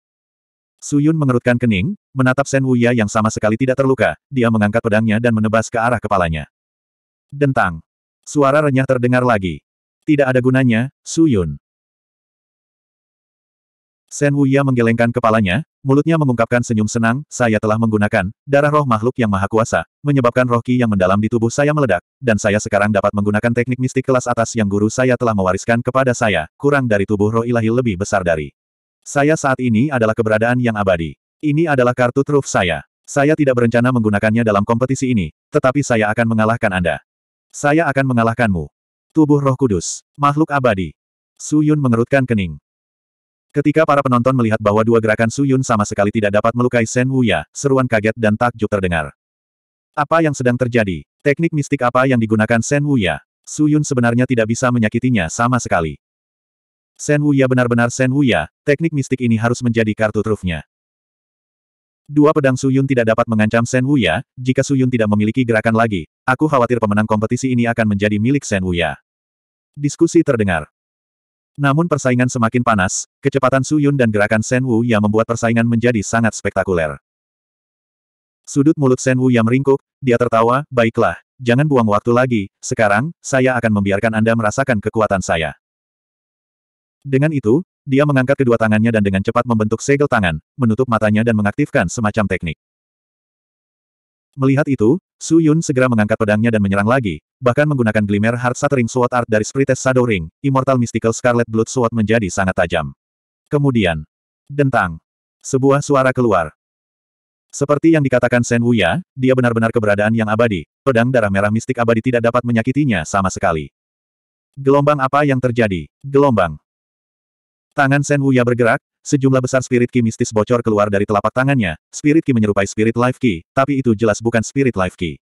Suyun mengerutkan kening, menatap Sen Wuya yang sama sekali tidak terluka, dia mengangkat pedangnya dan menebas ke arah kepalanya. Dentang. Suara renyah terdengar lagi. Tidak ada gunanya, Suyun. Yun. Sen Wuya menggelengkan kepalanya, mulutnya mengungkapkan senyum senang, saya telah menggunakan darah roh makhluk yang maha kuasa, menyebabkan roh ki yang mendalam di tubuh saya meledak, dan saya sekarang dapat menggunakan teknik mistik kelas atas yang guru saya telah mewariskan kepada saya, kurang dari tubuh roh ilahi lebih besar dari. Saya saat ini adalah keberadaan yang abadi. Ini adalah kartu truf saya. Saya tidak berencana menggunakannya dalam kompetisi ini, tetapi saya akan mengalahkan Anda. Saya akan mengalahkanmu. Tubuh roh kudus. Makhluk abadi. Su Yun mengerutkan kening. Ketika para penonton melihat bahwa dua gerakan Su Yun sama sekali tidak dapat melukai Shen Wuya, seruan kaget dan takjub terdengar. Apa yang sedang terjadi? Teknik mistik apa yang digunakan Shen Wuya? Su Yun sebenarnya tidak bisa menyakitinya sama sekali. Shen Wuya benar-benar Shen Wuya, teknik mistik ini harus menjadi kartu trufnya. Dua pedang Suyun tidak dapat mengancam Shen Wuya, jika Suyun tidak memiliki gerakan lagi, aku khawatir pemenang kompetisi ini akan menjadi milik Shen Wuya. Diskusi terdengar. Namun persaingan semakin panas, kecepatan Suyun dan gerakan Shen Wuya membuat persaingan menjadi sangat spektakuler. Sudut mulut Shen Wuya meringkuk, dia tertawa, baiklah, jangan buang waktu lagi, sekarang, saya akan membiarkan Anda merasakan kekuatan saya. Dengan itu, dia mengangkat kedua tangannya dan dengan cepat membentuk segel tangan, menutup matanya dan mengaktifkan semacam teknik. Melihat itu, Su Yun segera mengangkat pedangnya dan menyerang lagi, bahkan menggunakan Glimmer Heart Shattering Sword Art dari Spirited Shadow Ring, Immortal Mystical Scarlet Blood Sword menjadi sangat tajam. Kemudian, dentang. Sebuah suara keluar. Seperti yang dikatakan Sen Wuya, dia benar-benar keberadaan yang abadi, pedang darah merah mistik abadi tidak dapat menyakitinya sama sekali. Gelombang apa yang terjadi? Gelombang. Tangan Sen Wuya bergerak, sejumlah besar spirit ki mistis bocor keluar dari telapak tangannya, spirit ki menyerupai spirit life ki, tapi itu jelas bukan spirit life ki.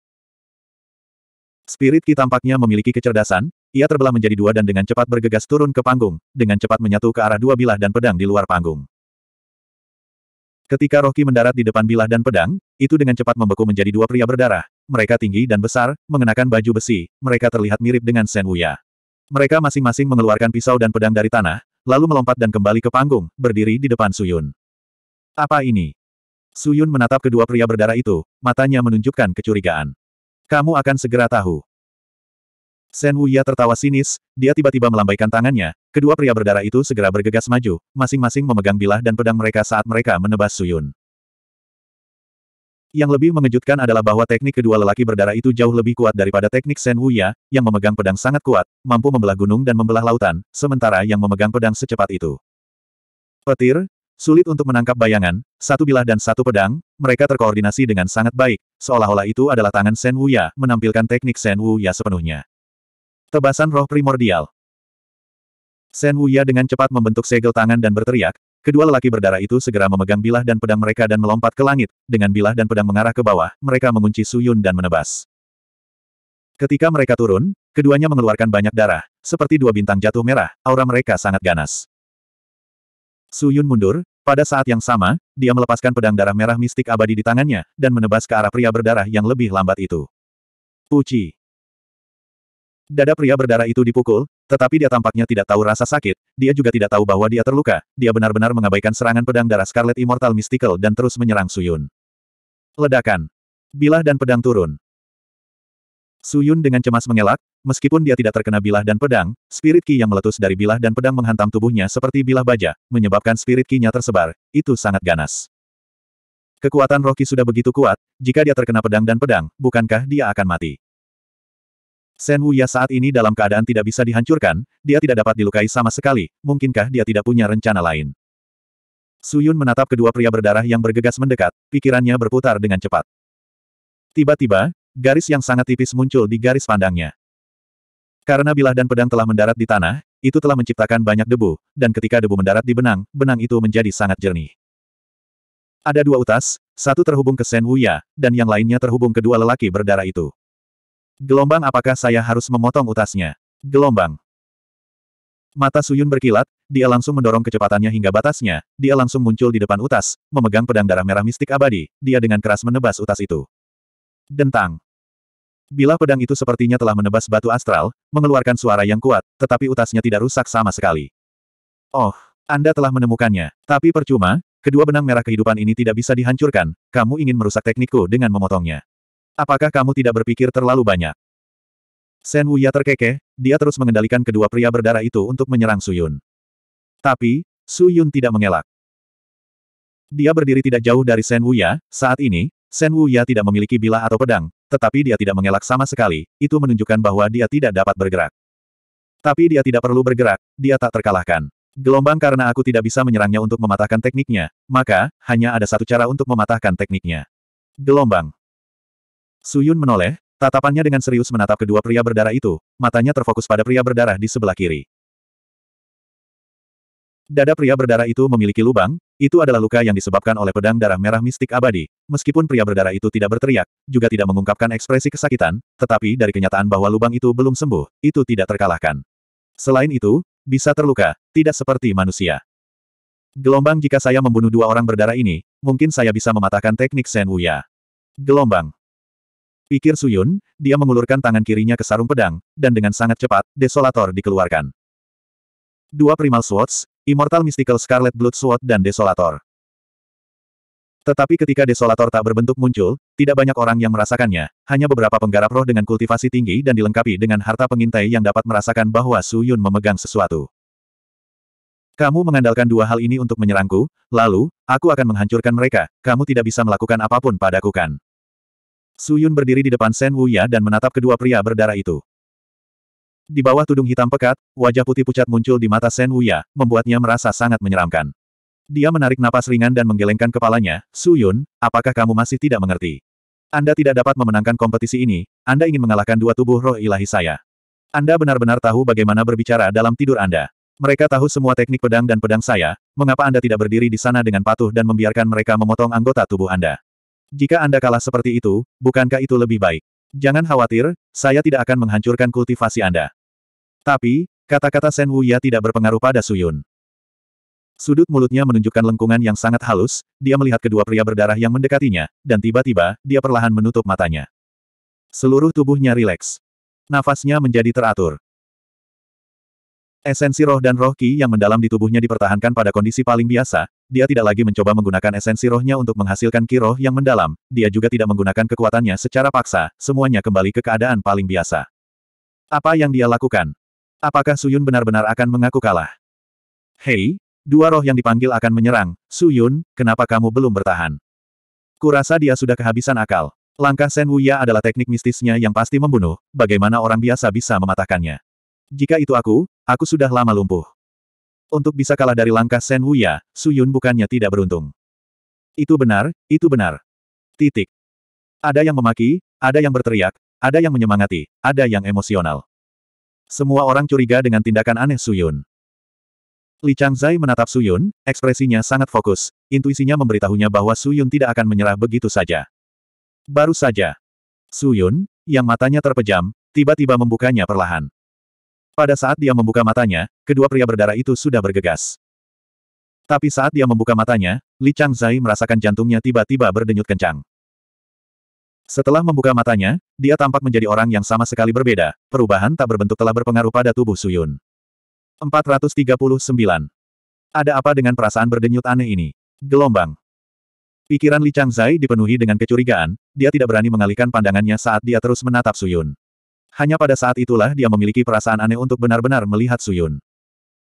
Spirit ki tampaknya memiliki kecerdasan, ia terbelah menjadi dua dan dengan cepat bergegas turun ke panggung, dengan cepat menyatu ke arah dua bilah dan pedang di luar panggung. Ketika Rocky mendarat di depan bilah dan pedang, itu dengan cepat membeku menjadi dua pria berdarah. Mereka tinggi dan besar, mengenakan baju besi, mereka terlihat mirip dengan Sen Wuya. Mereka masing-masing mengeluarkan pisau dan pedang dari tanah, lalu melompat dan kembali ke panggung, berdiri di depan Suyun. Apa ini? Suyun menatap kedua pria berdarah itu, matanya menunjukkan kecurigaan. Kamu akan segera tahu. Sen Wuya tertawa sinis, dia tiba-tiba melambaikan tangannya, kedua pria berdarah itu segera bergegas maju, masing-masing memegang bilah dan pedang mereka saat mereka menebas Suyun. Yang lebih mengejutkan adalah bahwa teknik kedua lelaki berdarah itu jauh lebih kuat daripada teknik Shen Wuya, yang memegang pedang sangat kuat, mampu membelah gunung dan membelah lautan, sementara yang memegang pedang secepat itu. Petir, sulit untuk menangkap bayangan, satu bilah dan satu pedang, mereka terkoordinasi dengan sangat baik, seolah-olah itu adalah tangan Shen Wuya, menampilkan teknik Shen Wuya sepenuhnya. Tebasan roh primordial. Shen Wuya dengan cepat membentuk segel tangan dan berteriak, Kedua lelaki berdarah itu segera memegang bilah dan pedang mereka dan melompat ke langit, dengan bilah dan pedang mengarah ke bawah, mereka mengunci Suyun dan menebas. Ketika mereka turun, keduanya mengeluarkan banyak darah, seperti dua bintang jatuh merah, aura mereka sangat ganas. Suyun mundur, pada saat yang sama, dia melepaskan pedang darah merah mistik abadi di tangannya, dan menebas ke arah pria berdarah yang lebih lambat itu. Puci. Dada pria berdarah itu dipukul, tetapi dia tampaknya tidak tahu rasa sakit, dia juga tidak tahu bahwa dia terluka, dia benar-benar mengabaikan serangan pedang darah Scarlet Immortal Mystical dan terus menyerang Suyun. Ledakan. Bilah dan pedang turun. Suyun dengan cemas mengelak, meskipun dia tidak terkena bilah dan pedang, spirit ki yang meletus dari bilah dan pedang menghantam tubuhnya seperti bilah baja, menyebabkan spirit ki-nya tersebar, itu sangat ganas. Kekuatan Rocky sudah begitu kuat, jika dia terkena pedang dan pedang, bukankah dia akan mati? Shen Wuya saat ini dalam keadaan tidak bisa dihancurkan, dia tidak dapat dilukai sama sekali, mungkinkah dia tidak punya rencana lain? Suyun menatap kedua pria berdarah yang bergegas mendekat, pikirannya berputar dengan cepat. Tiba-tiba, garis yang sangat tipis muncul di garis pandangnya. Karena bilah dan pedang telah mendarat di tanah, itu telah menciptakan banyak debu, dan ketika debu mendarat di benang, benang itu menjadi sangat jernih. Ada dua utas, satu terhubung ke Sen Wuya, dan yang lainnya terhubung kedua lelaki berdarah itu. Gelombang apakah saya harus memotong utasnya? Gelombang. Mata Suyun berkilat, dia langsung mendorong kecepatannya hingga batasnya, dia langsung muncul di depan utas, memegang pedang darah merah mistik abadi, dia dengan keras menebas utas itu. Dentang. Bila pedang itu sepertinya telah menebas batu astral, mengeluarkan suara yang kuat, tetapi utasnya tidak rusak sama sekali. Oh, Anda telah menemukannya, tapi percuma, kedua benang merah kehidupan ini tidak bisa dihancurkan, kamu ingin merusak teknikku dengan memotongnya. Apakah kamu tidak berpikir terlalu banyak? Sen Wuya terkekeh, dia terus mengendalikan kedua pria berdarah itu untuk menyerang Suyun. Tapi, Suyun tidak mengelak. Dia berdiri tidak jauh dari Sen Wuya, saat ini, Sen Wuya tidak memiliki bilah atau pedang, tetapi dia tidak mengelak sama sekali, itu menunjukkan bahwa dia tidak dapat bergerak. Tapi dia tidak perlu bergerak, dia tak terkalahkan. Gelombang karena aku tidak bisa menyerangnya untuk mematahkan tekniknya, maka, hanya ada satu cara untuk mematahkan tekniknya. Gelombang. Suyun menoleh, tatapannya dengan serius menatap kedua pria berdarah itu, matanya terfokus pada pria berdarah di sebelah kiri. Dada pria berdarah itu memiliki lubang, itu adalah luka yang disebabkan oleh pedang darah merah mistik abadi. Meskipun pria berdarah itu tidak berteriak, juga tidak mengungkapkan ekspresi kesakitan, tetapi dari kenyataan bahwa lubang itu belum sembuh, itu tidak terkalahkan. Selain itu, bisa terluka, tidak seperti manusia. Gelombang jika saya membunuh dua orang berdarah ini, mungkin saya bisa mematahkan teknik Sen Wuya. Gelombang. Pikir Suyun, dia mengulurkan tangan kirinya ke sarung pedang, dan dengan sangat cepat, Desolator dikeluarkan. Dua Primal Swords, Immortal Mystical Scarlet Blood Sword dan Desolator. Tetapi ketika Desolator tak berbentuk muncul, tidak banyak orang yang merasakannya, hanya beberapa penggarap roh dengan kultivasi tinggi dan dilengkapi dengan harta pengintai yang dapat merasakan bahwa Suyun memegang sesuatu. Kamu mengandalkan dua hal ini untuk menyerangku, lalu, aku akan menghancurkan mereka, kamu tidak bisa melakukan apapun padaku kan. Su Yun berdiri di depan Sen Wuya dan menatap kedua pria berdarah itu. Di bawah tudung hitam pekat, wajah putih pucat muncul di mata Sen Wuya, membuatnya merasa sangat menyeramkan. Dia menarik napas ringan dan menggelengkan kepalanya, Su Yun, apakah kamu masih tidak mengerti? Anda tidak dapat memenangkan kompetisi ini, Anda ingin mengalahkan dua tubuh roh ilahi saya. Anda benar-benar tahu bagaimana berbicara dalam tidur Anda. Mereka tahu semua teknik pedang dan pedang saya, mengapa Anda tidak berdiri di sana dengan patuh dan membiarkan mereka memotong anggota tubuh Anda? Jika Anda kalah seperti itu, bukankah itu lebih baik? Jangan khawatir, saya tidak akan menghancurkan kultivasi Anda. Tapi, kata-kata Sen ya tidak berpengaruh pada Suyun. Sudut mulutnya menunjukkan lengkungan yang sangat halus, dia melihat kedua pria berdarah yang mendekatinya, dan tiba-tiba, dia perlahan menutup matanya. Seluruh tubuhnya rileks. Nafasnya menjadi teratur. Esensi roh dan roh ki yang mendalam di tubuhnya dipertahankan pada kondisi paling biasa, dia tidak lagi mencoba menggunakan esensi rohnya untuk menghasilkan ki roh yang mendalam, dia juga tidak menggunakan kekuatannya secara paksa, semuanya kembali ke keadaan paling biasa. Apa yang dia lakukan? Apakah Suyun benar-benar akan mengaku kalah? Hei, dua roh yang dipanggil akan menyerang, Suyun, kenapa kamu belum bertahan? Kurasa dia sudah kehabisan akal. Langkah Sen Wuya adalah teknik mistisnya yang pasti membunuh, bagaimana orang biasa bisa mematahkannya. Jika itu aku, aku sudah lama lumpuh. Untuk bisa kalah dari langkah Shen Wuya, Su Yun bukannya tidak beruntung. Itu benar, itu benar. Titik. Ada yang memaki, ada yang berteriak, ada yang menyemangati, ada yang emosional. Semua orang curiga dengan tindakan aneh Su Yun. Li Changzai menatap Su Yun, ekspresinya sangat fokus, intuisinya memberitahunya bahwa Su Yun tidak akan menyerah begitu saja. Baru saja. Su Yun, yang matanya terpejam, tiba-tiba membukanya perlahan. Pada saat dia membuka matanya, kedua pria berdarah itu sudah bergegas. Tapi saat dia membuka matanya, Li Changzai merasakan jantungnya tiba-tiba berdenyut kencang. Setelah membuka matanya, dia tampak menjadi orang yang sama sekali berbeda, perubahan tak berbentuk telah berpengaruh pada tubuh Suyun. 439. Ada apa dengan perasaan berdenyut aneh ini? Gelombang. Pikiran Li Changzai dipenuhi dengan kecurigaan, dia tidak berani mengalihkan pandangannya saat dia terus menatap Suyun. Hanya pada saat itulah dia memiliki perasaan aneh untuk benar-benar melihat Suyun.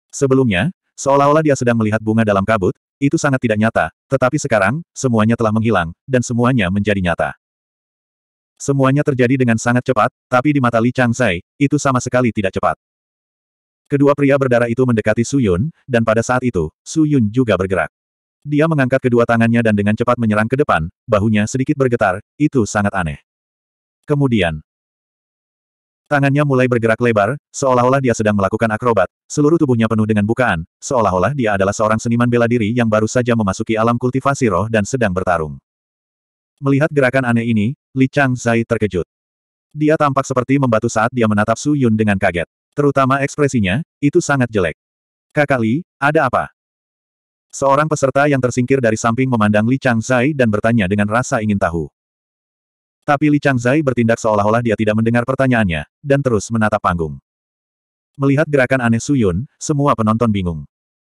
Sebelumnya, seolah-olah dia sedang melihat bunga dalam kabut, itu sangat tidak nyata, tetapi sekarang, semuanya telah menghilang, dan semuanya menjadi nyata. Semuanya terjadi dengan sangat cepat, tapi di mata Li Changzai, itu sama sekali tidak cepat. Kedua pria berdarah itu mendekati Su Yun, dan pada saat itu, Su Yun juga bergerak. Dia mengangkat kedua tangannya dan dengan cepat menyerang ke depan, bahunya sedikit bergetar, itu sangat aneh. Kemudian, Tangannya mulai bergerak lebar, seolah-olah dia sedang melakukan akrobat. Seluruh tubuhnya penuh dengan bukaan, seolah-olah dia adalah seorang seniman bela diri yang baru saja memasuki alam kultivasi roh dan sedang bertarung. Melihat gerakan aneh ini, Li Chang Zai terkejut. Dia tampak seperti membatu saat dia menatap Su Yun dengan kaget. Terutama ekspresinya, itu sangat jelek. Kakak Li, ada apa? Seorang peserta yang tersingkir dari samping memandang Li Chang Zai dan bertanya dengan rasa ingin tahu. Tapi Li Changzai bertindak seolah-olah dia tidak mendengar pertanyaannya, dan terus menatap panggung. Melihat gerakan aneh Suyun, semua penonton bingung.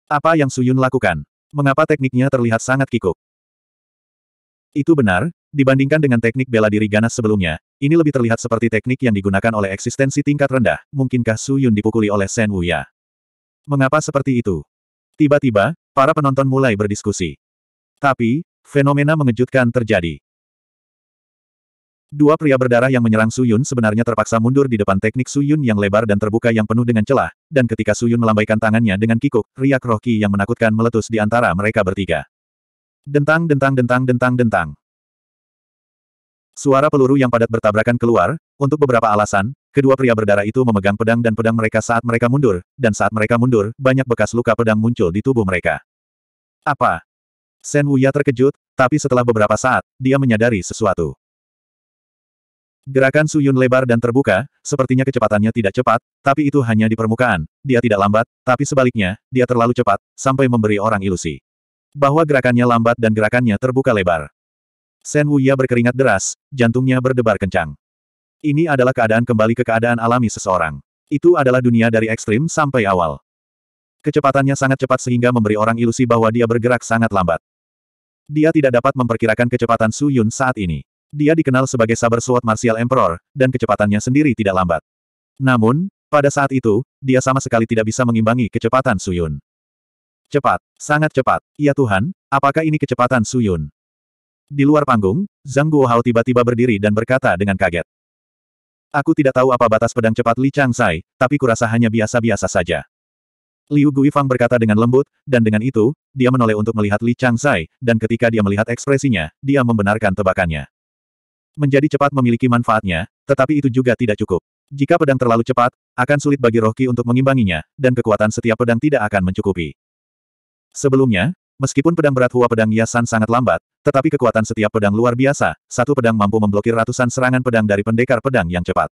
Apa yang Suyun lakukan? Mengapa tekniknya terlihat sangat kikuk? Itu benar, dibandingkan dengan teknik bela diri ganas sebelumnya, ini lebih terlihat seperti teknik yang digunakan oleh eksistensi tingkat rendah, mungkinkah Suyun dipukuli oleh Shen Wuya? Mengapa seperti itu? Tiba-tiba, para penonton mulai berdiskusi. Tapi, fenomena mengejutkan terjadi. Dua pria berdarah yang menyerang Su Yun sebenarnya terpaksa mundur di depan teknik Su Yun yang lebar dan terbuka yang penuh dengan celah, dan ketika Su Yun melambaikan tangannya dengan kikuk, riak roh yang menakutkan meletus di antara mereka bertiga. Dentang dentang dentang dentang dentang. Suara peluru yang padat bertabrakan keluar, untuk beberapa alasan, kedua pria berdarah itu memegang pedang dan pedang mereka saat mereka mundur, dan saat mereka mundur, banyak bekas luka pedang muncul di tubuh mereka. Apa? Sen Wuya terkejut, tapi setelah beberapa saat, dia menyadari sesuatu. Gerakan Suyun lebar dan terbuka, sepertinya kecepatannya tidak cepat, tapi itu hanya di permukaan. Dia tidak lambat, tapi sebaliknya, dia terlalu cepat, sampai memberi orang ilusi. Bahwa gerakannya lambat dan gerakannya terbuka lebar. Sen Wuya berkeringat deras, jantungnya berdebar kencang. Ini adalah keadaan kembali ke keadaan alami seseorang. Itu adalah dunia dari ekstrim sampai awal. Kecepatannya sangat cepat sehingga memberi orang ilusi bahwa dia bergerak sangat lambat. Dia tidak dapat memperkirakan kecepatan Su Yun saat ini dia dikenal sebagai saber sword martial emperor, dan kecepatannya sendiri tidak lambat. Namun, pada saat itu, dia sama sekali tidak bisa mengimbangi kecepatan Suyun. Cepat, sangat cepat. Ya Tuhan, apakah ini kecepatan Suyun? Di luar panggung, Zhang Guohao tiba-tiba berdiri dan berkata dengan kaget. Aku tidak tahu apa batas pedang cepat Li Chang Sai, tapi kurasa hanya biasa-biasa saja. Liu Guifang berkata dengan lembut, dan dengan itu, dia menoleh untuk melihat Li Chang Sai, dan ketika dia melihat ekspresinya, dia membenarkan tebakannya. Menjadi cepat memiliki manfaatnya, tetapi itu juga tidak cukup. Jika pedang terlalu cepat, akan sulit bagi Rohki untuk mengimbanginya, dan kekuatan setiap pedang tidak akan mencukupi. Sebelumnya, meskipun pedang berat Hua pedang Yasan sangat lambat, tetapi kekuatan setiap pedang luar biasa, satu pedang mampu memblokir ratusan serangan pedang dari pendekar pedang yang cepat.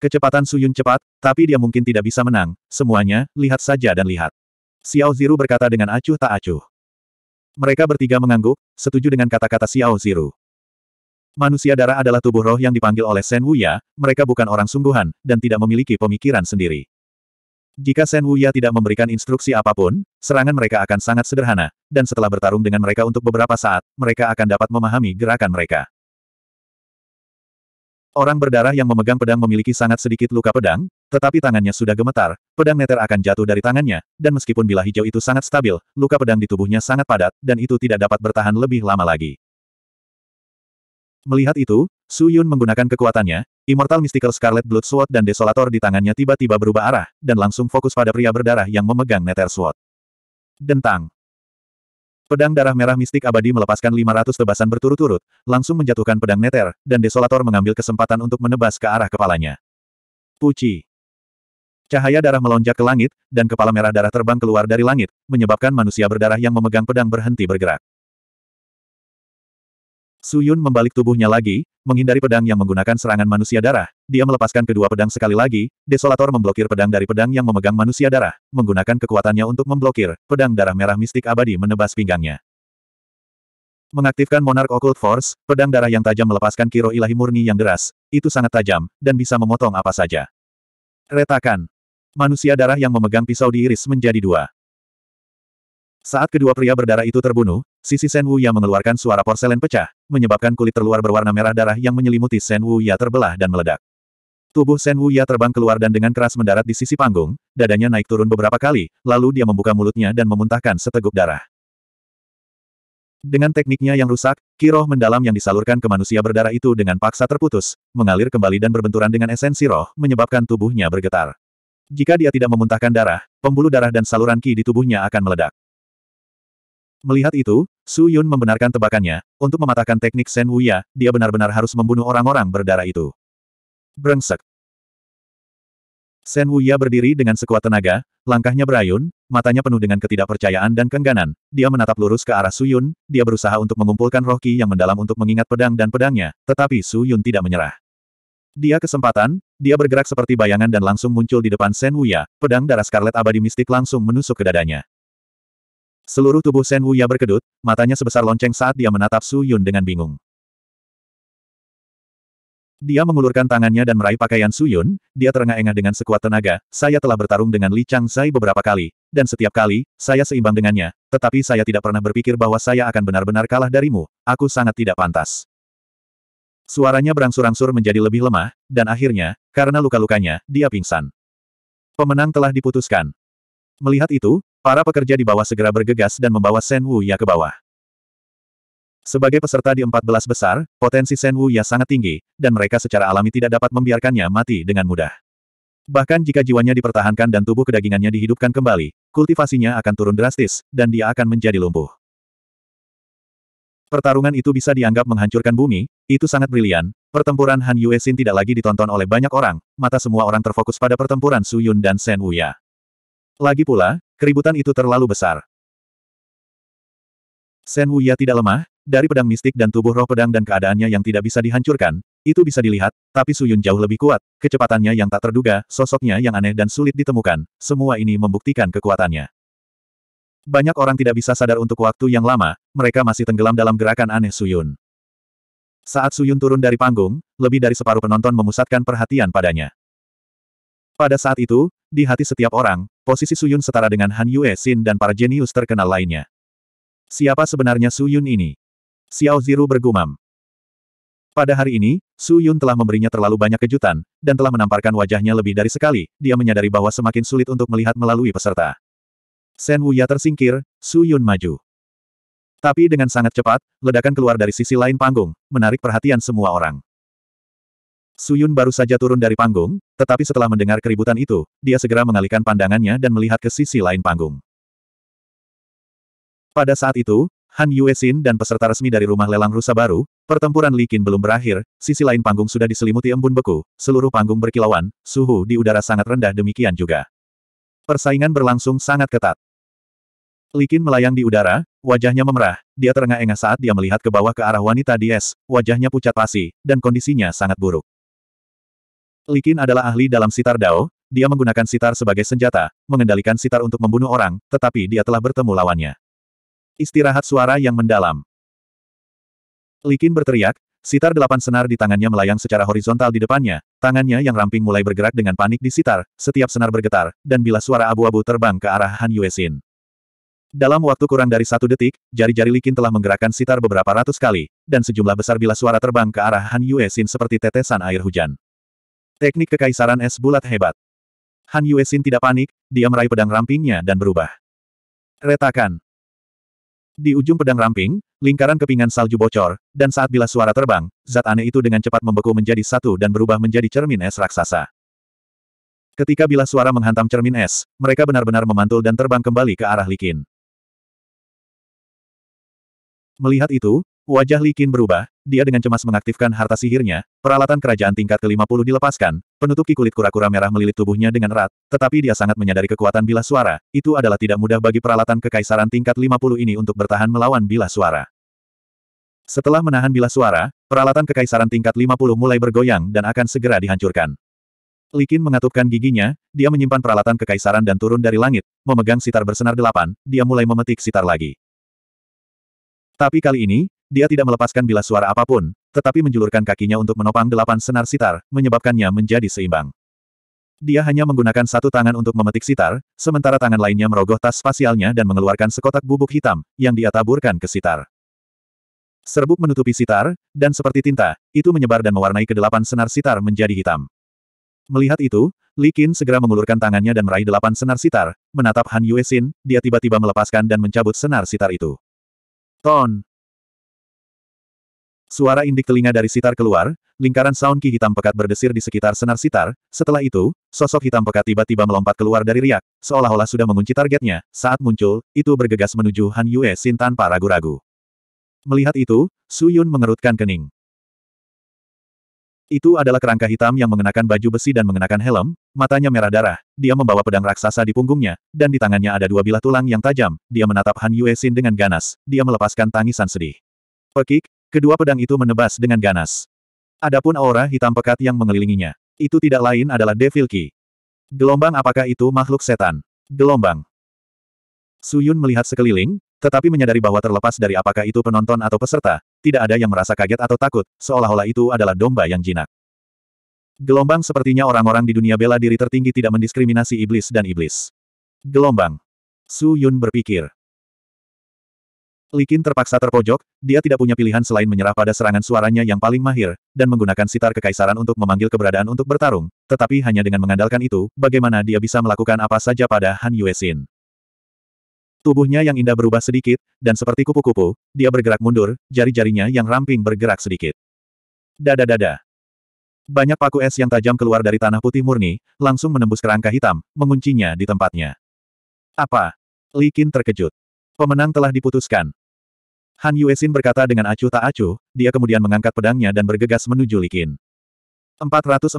Kecepatan Suyun cepat, tapi dia mungkin tidak bisa menang, semuanya, lihat saja dan lihat. Xiao Ziru berkata dengan acuh tak acuh. Mereka bertiga mengangguk, setuju dengan kata-kata Xiao Ziru. Manusia darah adalah tubuh roh yang dipanggil oleh Shen Wuya, mereka bukan orang sungguhan, dan tidak memiliki pemikiran sendiri. Jika Shen Wuya tidak memberikan instruksi apapun, serangan mereka akan sangat sederhana, dan setelah bertarung dengan mereka untuk beberapa saat, mereka akan dapat memahami gerakan mereka. Orang berdarah yang memegang pedang memiliki sangat sedikit luka pedang, tetapi tangannya sudah gemetar, pedang neter akan jatuh dari tangannya, dan meskipun bila hijau itu sangat stabil, luka pedang di tubuhnya sangat padat, dan itu tidak dapat bertahan lebih lama lagi. Melihat itu, Su Yun menggunakan kekuatannya, Immortal Mystical Scarlet Blood Sword dan Desolator di tangannya tiba-tiba berubah arah, dan langsung fokus pada pria berdarah yang memegang Nether Sword. Dentang. Pedang darah merah mistik abadi melepaskan 500 tebasan berturut-turut, langsung menjatuhkan pedang Nether, dan Desolator mengambil kesempatan untuk menebas ke arah kepalanya. Puci. Cahaya darah melonjak ke langit, dan kepala merah darah terbang keluar dari langit, menyebabkan manusia berdarah yang memegang pedang berhenti bergerak. Suyun membalik tubuhnya lagi, menghindari pedang yang menggunakan serangan manusia darah, dia melepaskan kedua pedang sekali lagi, Desolator memblokir pedang dari pedang yang memegang manusia darah, menggunakan kekuatannya untuk memblokir, pedang darah merah mistik abadi menebas pinggangnya. Mengaktifkan Monarch Occult Force, pedang darah yang tajam melepaskan kiro ilahi murni yang deras, itu sangat tajam, dan bisa memotong apa saja. Retakan. Manusia darah yang memegang pisau diiris menjadi dua. Saat kedua pria berdarah itu terbunuh, sisi Sen yang mengeluarkan suara porselen pecah, menyebabkan kulit terluar berwarna merah darah yang menyelimuti Sen Ya terbelah dan meledak. Tubuh Sen Ya terbang keluar dan dengan keras mendarat di sisi panggung, dadanya naik turun beberapa kali, lalu dia membuka mulutnya dan memuntahkan seteguk darah. Dengan tekniknya yang rusak, kiroh mendalam yang disalurkan ke manusia berdarah itu dengan paksa terputus, mengalir kembali dan berbenturan dengan esensi roh, menyebabkan tubuhnya bergetar. Jika dia tidak memuntahkan darah, pembuluh darah dan saluran ki di tubuhnya akan meledak. Melihat itu, Su Yun membenarkan tebakannya, untuk mematahkan teknik Shen Wuya, dia benar-benar harus membunuh orang-orang berdarah itu. Brengsek. Shen Wuya berdiri dengan sekuat tenaga, langkahnya berayun, matanya penuh dengan ketidakpercayaan dan kengganan. Dia menatap lurus ke arah Su Yun, dia berusaha untuk mengumpulkan roh ki yang mendalam untuk mengingat pedang dan pedangnya, tetapi Su Yun tidak menyerah. Dia kesempatan, dia bergerak seperti bayangan dan langsung muncul di depan Shen Wuya, pedang darah Scarlet abadi mistik langsung menusuk ke dadanya. Seluruh tubuh Shen Wuya berkedut, matanya sebesar lonceng saat dia menatap Su Yun dengan bingung. Dia mengulurkan tangannya dan meraih pakaian Su Yun, dia terengah-engah dengan sekuat tenaga, saya telah bertarung dengan Li Chang Zai beberapa kali, dan setiap kali, saya seimbang dengannya, tetapi saya tidak pernah berpikir bahwa saya akan benar-benar kalah darimu, aku sangat tidak pantas. Suaranya berangsur-angsur menjadi lebih lemah, dan akhirnya, karena luka-lukanya, dia pingsan. Pemenang telah diputuskan. Melihat itu, Para pekerja di bawah segera bergegas dan membawa Shen Wu Ya ke bawah. Sebagai peserta di empat belas besar, potensi Shen Wu Ya sangat tinggi, dan mereka secara alami tidak dapat membiarkannya mati dengan mudah. Bahkan jika jiwanya dipertahankan dan tubuh kedagingannya dihidupkan kembali, kultivasinya akan turun drastis, dan dia akan menjadi lumpuh. Pertarungan itu bisa dianggap menghancurkan bumi, itu sangat brilian. Pertempuran Han Yue Xin tidak lagi ditonton oleh banyak orang, mata semua orang terfokus pada pertempuran Su Yun dan Shen Ya. Lagi pula, Keributan itu terlalu besar. Sen Wuya tidak lemah, dari pedang mistik dan tubuh roh pedang dan keadaannya yang tidak bisa dihancurkan, itu bisa dilihat, tapi Suyun jauh lebih kuat, kecepatannya yang tak terduga, sosoknya yang aneh dan sulit ditemukan, semua ini membuktikan kekuatannya. Banyak orang tidak bisa sadar untuk waktu yang lama, mereka masih tenggelam dalam gerakan aneh Suyun. Saat Suyun turun dari panggung, lebih dari separuh penonton memusatkan perhatian padanya. Pada saat itu, di hati setiap orang, posisi Suyun setara dengan Han Yue Xin dan para jenius terkenal lainnya. Siapa sebenarnya Suyun ini? Xiao Ziru bergumam. Pada hari ini, Su Yun telah memberinya terlalu banyak kejutan, dan telah menamparkan wajahnya lebih dari sekali, dia menyadari bahwa semakin sulit untuk melihat melalui peserta. Shen Wuya tersingkir, Su Yun maju. Tapi dengan sangat cepat, ledakan keluar dari sisi lain panggung, menarik perhatian semua orang. Suyun baru saja turun dari panggung, tetapi setelah mendengar keributan itu, dia segera mengalihkan pandangannya dan melihat ke sisi lain panggung. Pada saat itu, Han Yuexin dan peserta resmi dari rumah lelang rusa baru, pertempuran Li Qin belum berakhir, sisi lain panggung sudah diselimuti embun beku, seluruh panggung berkilauan, suhu di udara sangat rendah demikian juga. Persaingan berlangsung sangat ketat. Li Qin melayang di udara, wajahnya memerah, dia terengah-engah saat dia melihat ke bawah ke arah wanita di es, wajahnya pucat pasi, dan kondisinya sangat buruk. Likin adalah ahli dalam sitar Dao, dia menggunakan sitar sebagai senjata, mengendalikan sitar untuk membunuh orang, tetapi dia telah bertemu lawannya. Istirahat suara yang mendalam. Likin berteriak, sitar delapan senar di tangannya melayang secara horizontal di depannya, tangannya yang ramping mulai bergerak dengan panik di sitar, setiap senar bergetar, dan bila suara abu-abu terbang ke arah Han Yuexin. Dalam waktu kurang dari satu detik, jari-jari Likin telah menggerakkan sitar beberapa ratus kali, dan sejumlah besar bila suara terbang ke arah Han Yuexin seperti tetesan air hujan. Teknik kekaisaran es bulat hebat. Han Yuesin tidak panik, dia meraih pedang rampingnya dan berubah. Retakan. Di ujung pedang ramping, lingkaran kepingan salju bocor, dan saat bila suara terbang, zat aneh itu dengan cepat membeku menjadi satu dan berubah menjadi cermin es raksasa. Ketika bila suara menghantam cermin es, mereka benar-benar memantul dan terbang kembali ke arah Likin. Melihat itu, Wajah Likin berubah, dia dengan cemas mengaktifkan harta sihirnya, peralatan kerajaan tingkat ke-50 dilepaskan, penutupi kulit kura-kura merah melilit tubuhnya dengan erat, tetapi dia sangat menyadari kekuatan bilah suara, itu adalah tidak mudah bagi peralatan kekaisaran tingkat 50 ini untuk bertahan melawan bilah suara. Setelah menahan bilah suara, peralatan kekaisaran tingkat 50 mulai bergoyang dan akan segera dihancurkan. Likin mengatupkan giginya, dia menyimpan peralatan kekaisaran dan turun dari langit, memegang sitar bersenar delapan, dia mulai memetik sitar lagi. Tapi kali ini, dia tidak melepaskan bila suara apapun, tetapi menjulurkan kakinya untuk menopang delapan senar sitar, menyebabkannya menjadi seimbang. Dia hanya menggunakan satu tangan untuk memetik sitar, sementara tangan lainnya merogoh tas spasialnya dan mengeluarkan sekotak bubuk hitam, yang dia taburkan ke sitar. Serbuk menutupi sitar, dan seperti tinta, itu menyebar dan mewarnai kedelapan senar sitar menjadi hitam. Melihat itu, Li Qin segera mengulurkan tangannya dan meraih delapan senar sitar, menatap Han Yue Xin, dia tiba-tiba melepaskan dan mencabut senar sitar itu. Ton! Suara indik telinga dari sitar keluar, lingkaran sound ki hitam pekat berdesir di sekitar senar sitar, setelah itu, sosok hitam pekat tiba-tiba melompat keluar dari riak, seolah-olah sudah mengunci targetnya, saat muncul, itu bergegas menuju Han Yue Xin tanpa ragu-ragu. Melihat itu, Su Yun mengerutkan kening. Itu adalah kerangka hitam yang mengenakan baju besi dan mengenakan helm, matanya merah darah, dia membawa pedang raksasa di punggungnya, dan di tangannya ada dua bilah tulang yang tajam, dia menatap Han Yue Xin dengan ganas, dia melepaskan tangisan sedih. Pekik, Kedua pedang itu menebas dengan ganas. Adapun aura hitam pekat yang mengelilinginya. Itu tidak lain adalah Devil Ki. Gelombang apakah itu makhluk setan? Gelombang. Suyun melihat sekeliling, tetapi menyadari bahwa terlepas dari apakah itu penonton atau peserta, tidak ada yang merasa kaget atau takut, seolah-olah itu adalah domba yang jinak. Gelombang sepertinya orang-orang di dunia bela diri tertinggi tidak mendiskriminasi iblis dan iblis. Gelombang. Su Yun berpikir. Likin terpaksa terpojok, dia tidak punya pilihan selain menyerah pada serangan suaranya yang paling mahir, dan menggunakan sitar kekaisaran untuk memanggil keberadaan untuk bertarung, tetapi hanya dengan mengandalkan itu, bagaimana dia bisa melakukan apa saja pada Han Yuexin? Tubuhnya yang indah berubah sedikit, dan seperti kupu-kupu, dia bergerak mundur, jari-jarinya yang ramping bergerak sedikit. Dada-dada. Banyak paku es yang tajam keluar dari tanah putih murni, langsung menembus kerangka hitam, menguncinya di tempatnya. Apa? Likin terkejut. Pemenang telah diputuskan. Han Yuesin berkata dengan acuh tak acuh, dia kemudian mengangkat pedangnya dan bergegas menuju Likin. 440.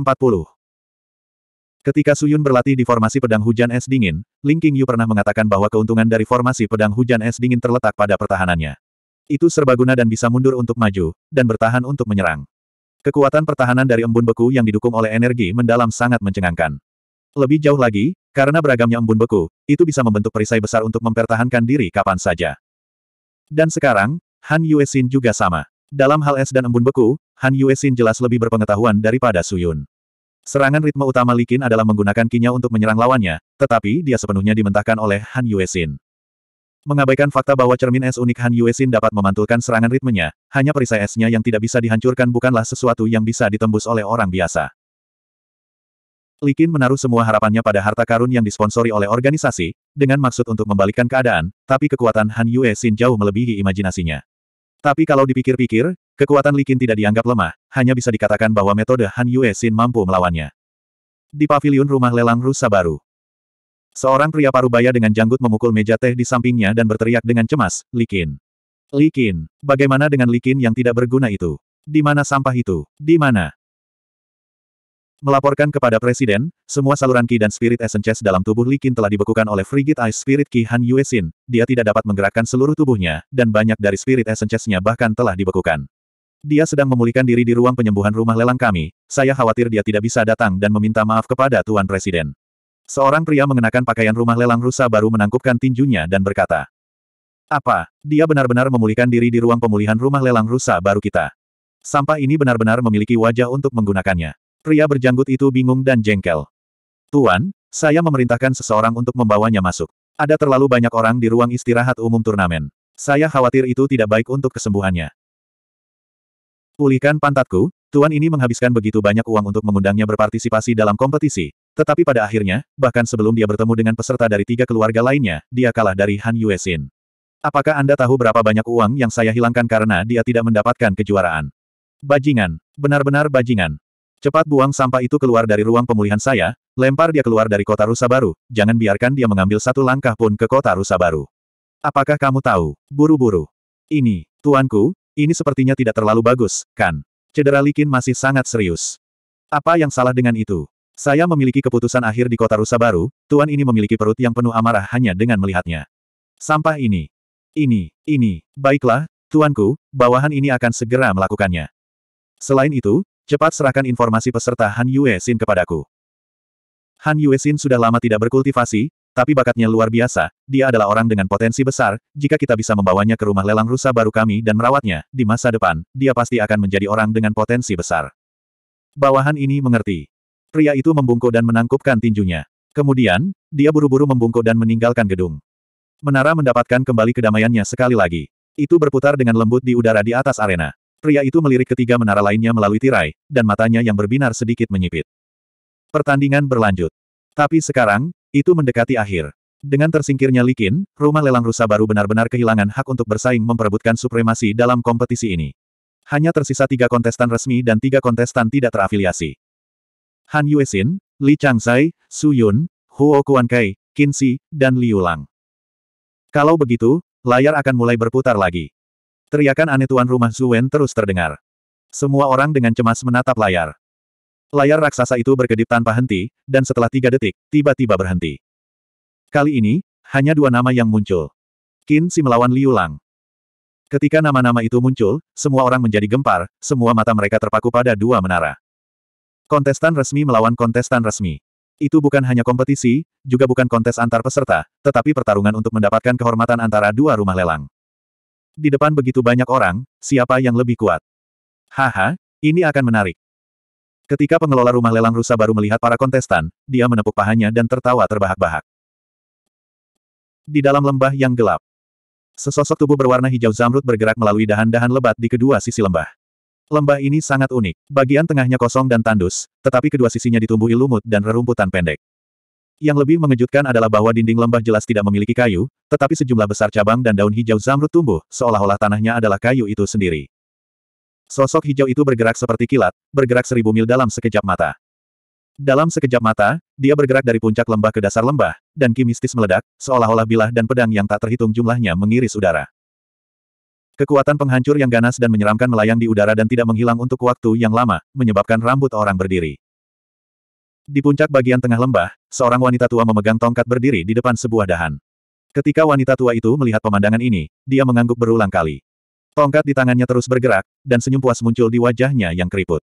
Ketika Suyun berlatih di formasi pedang hujan es dingin, Ling Qingyu pernah mengatakan bahwa keuntungan dari formasi pedang hujan es dingin terletak pada pertahanannya. Itu serbaguna dan bisa mundur untuk maju, dan bertahan untuk menyerang. Kekuatan pertahanan dari embun beku yang didukung oleh energi mendalam sangat mencengangkan. Lebih jauh lagi, karena beragamnya embun beku, itu bisa membentuk perisai besar untuk mempertahankan diri kapan saja. Dan sekarang, Han Yuesin juga sama. Dalam hal es dan embun beku, Han Yuesin jelas lebih berpengetahuan daripada Suyun. Serangan ritme utama Likin adalah menggunakan kinya untuk menyerang lawannya, tetapi dia sepenuhnya dimentahkan oleh Han Yuesin. Mengabaikan fakta bahwa cermin es unik Han Yuesin dapat memantulkan serangan ritmenya, hanya perisai esnya yang tidak bisa dihancurkan bukanlah sesuatu yang bisa ditembus oleh orang biasa. Likin menaruh semua harapannya pada harta karun yang disponsori oleh organisasi, dengan maksud untuk membalikkan keadaan, tapi kekuatan Han Yue Xin jauh melebihi imajinasinya. Tapi kalau dipikir-pikir, kekuatan Likin tidak dianggap lemah, hanya bisa dikatakan bahwa metode Han Yue Xin mampu melawannya. Di Pavilion rumah lelang rusa baru. Seorang pria parubaya dengan janggut memukul meja teh di sampingnya dan berteriak dengan cemas, Likin. Likin, bagaimana dengan Likin yang tidak berguna itu? Di mana sampah itu? Di mana? Melaporkan kepada Presiden, semua saluran Ki dan Spirit Essences dalam tubuh Li Qin telah dibekukan oleh Frigid Ice Spirit Ki Han Yue Xin. dia tidak dapat menggerakkan seluruh tubuhnya, dan banyak dari Spirit essence nya bahkan telah dibekukan. Dia sedang memulihkan diri di ruang penyembuhan rumah lelang kami, saya khawatir dia tidak bisa datang dan meminta maaf kepada Tuan Presiden. Seorang pria mengenakan pakaian rumah lelang rusa baru menangkupkan tinjunya dan berkata, apa? Dia benar-benar memulihkan diri di ruang pemulihan rumah lelang rusa baru kita. Sampah ini benar-benar memiliki wajah untuk menggunakannya. Pria berjanggut itu bingung dan jengkel. Tuan, saya memerintahkan seseorang untuk membawanya masuk. Ada terlalu banyak orang di ruang istirahat umum turnamen. Saya khawatir itu tidak baik untuk kesembuhannya. Pulihkan pantatku, Tuan ini menghabiskan begitu banyak uang untuk mengundangnya berpartisipasi dalam kompetisi. Tetapi pada akhirnya, bahkan sebelum dia bertemu dengan peserta dari tiga keluarga lainnya, dia kalah dari Han Yuesin. Apakah Anda tahu berapa banyak uang yang saya hilangkan karena dia tidak mendapatkan kejuaraan? Bajingan. Benar-benar bajingan. Cepat buang sampah itu keluar dari ruang pemulihan saya, lempar dia keluar dari kota rusa baru, jangan biarkan dia mengambil satu langkah pun ke kota rusa baru. Apakah kamu tahu, buru-buru? Ini, tuanku, ini sepertinya tidak terlalu bagus, kan? Cedera Likin masih sangat serius. Apa yang salah dengan itu? Saya memiliki keputusan akhir di kota rusa baru, tuan ini memiliki perut yang penuh amarah hanya dengan melihatnya. Sampah ini. Ini, ini, baiklah, tuanku, bawahan ini akan segera melakukannya. Selain itu, Cepat serahkan informasi peserta Han Yue Xin kepadaku. Han Yue Xin sudah lama tidak berkultivasi, tapi bakatnya luar biasa, dia adalah orang dengan potensi besar, jika kita bisa membawanya ke rumah lelang rusa baru kami dan merawatnya, di masa depan, dia pasti akan menjadi orang dengan potensi besar. Bawahan ini mengerti. Pria itu membungkuk dan menangkupkan tinjunya. Kemudian, dia buru-buru membungkuk dan meninggalkan gedung. Menara mendapatkan kembali kedamaiannya sekali lagi. Itu berputar dengan lembut di udara di atas arena. Pria itu melirik ketiga menara lainnya melalui tirai, dan matanya yang berbinar sedikit menyipit. Pertandingan berlanjut. Tapi sekarang, itu mendekati akhir. Dengan tersingkirnya Likin, rumah lelang rusa baru benar-benar kehilangan hak untuk bersaing memperebutkan supremasi dalam kompetisi ini. Hanya tersisa tiga kontestan resmi dan tiga kontestan tidak terafiliasi. Han Yuesin, Li Sai, Su Yun, Huo Kuankai, Qin Si, dan Liu Lang. Kalau begitu, layar akan mulai berputar lagi. Teriakan aneh tuan rumah Zuwen terus terdengar. Semua orang dengan cemas menatap layar. Layar raksasa itu berkedip tanpa henti, dan setelah tiga detik, tiba-tiba berhenti. Kali ini, hanya dua nama yang muncul. Qin Si melawan Liu Lang. Ketika nama-nama itu muncul, semua orang menjadi gempar, semua mata mereka terpaku pada dua menara. Kontestan resmi melawan kontestan resmi. Itu bukan hanya kompetisi, juga bukan kontes antar peserta, tetapi pertarungan untuk mendapatkan kehormatan antara dua rumah lelang. Di depan begitu banyak orang, siapa yang lebih kuat? Haha, ini akan menarik. Ketika pengelola rumah lelang rusa baru melihat para kontestan, dia menepuk pahanya dan tertawa terbahak-bahak. Di dalam lembah yang gelap, sesosok tubuh berwarna hijau zamrud bergerak melalui dahan-dahan lebat di kedua sisi lembah. Lembah ini sangat unik, bagian tengahnya kosong dan tandus, tetapi kedua sisinya ditumbuhi lumut dan rerumputan pendek. Yang lebih mengejutkan adalah bahwa dinding lembah jelas tidak memiliki kayu, tetapi sejumlah besar cabang dan daun hijau zamrud tumbuh, seolah-olah tanahnya adalah kayu itu sendiri. Sosok hijau itu bergerak seperti kilat, bergerak seribu mil dalam sekejap mata. Dalam sekejap mata, dia bergerak dari puncak lembah ke dasar lembah, dan kimistis meledak, seolah-olah bilah dan pedang yang tak terhitung jumlahnya mengiris udara. Kekuatan penghancur yang ganas dan menyeramkan melayang di udara dan tidak menghilang untuk waktu yang lama, menyebabkan rambut orang berdiri. Di puncak bagian tengah lembah, seorang wanita tua memegang tongkat berdiri di depan sebuah dahan. Ketika wanita tua itu melihat pemandangan ini, dia mengangguk berulang kali. Tongkat di tangannya terus bergerak, dan senyum puas muncul di wajahnya yang keriput.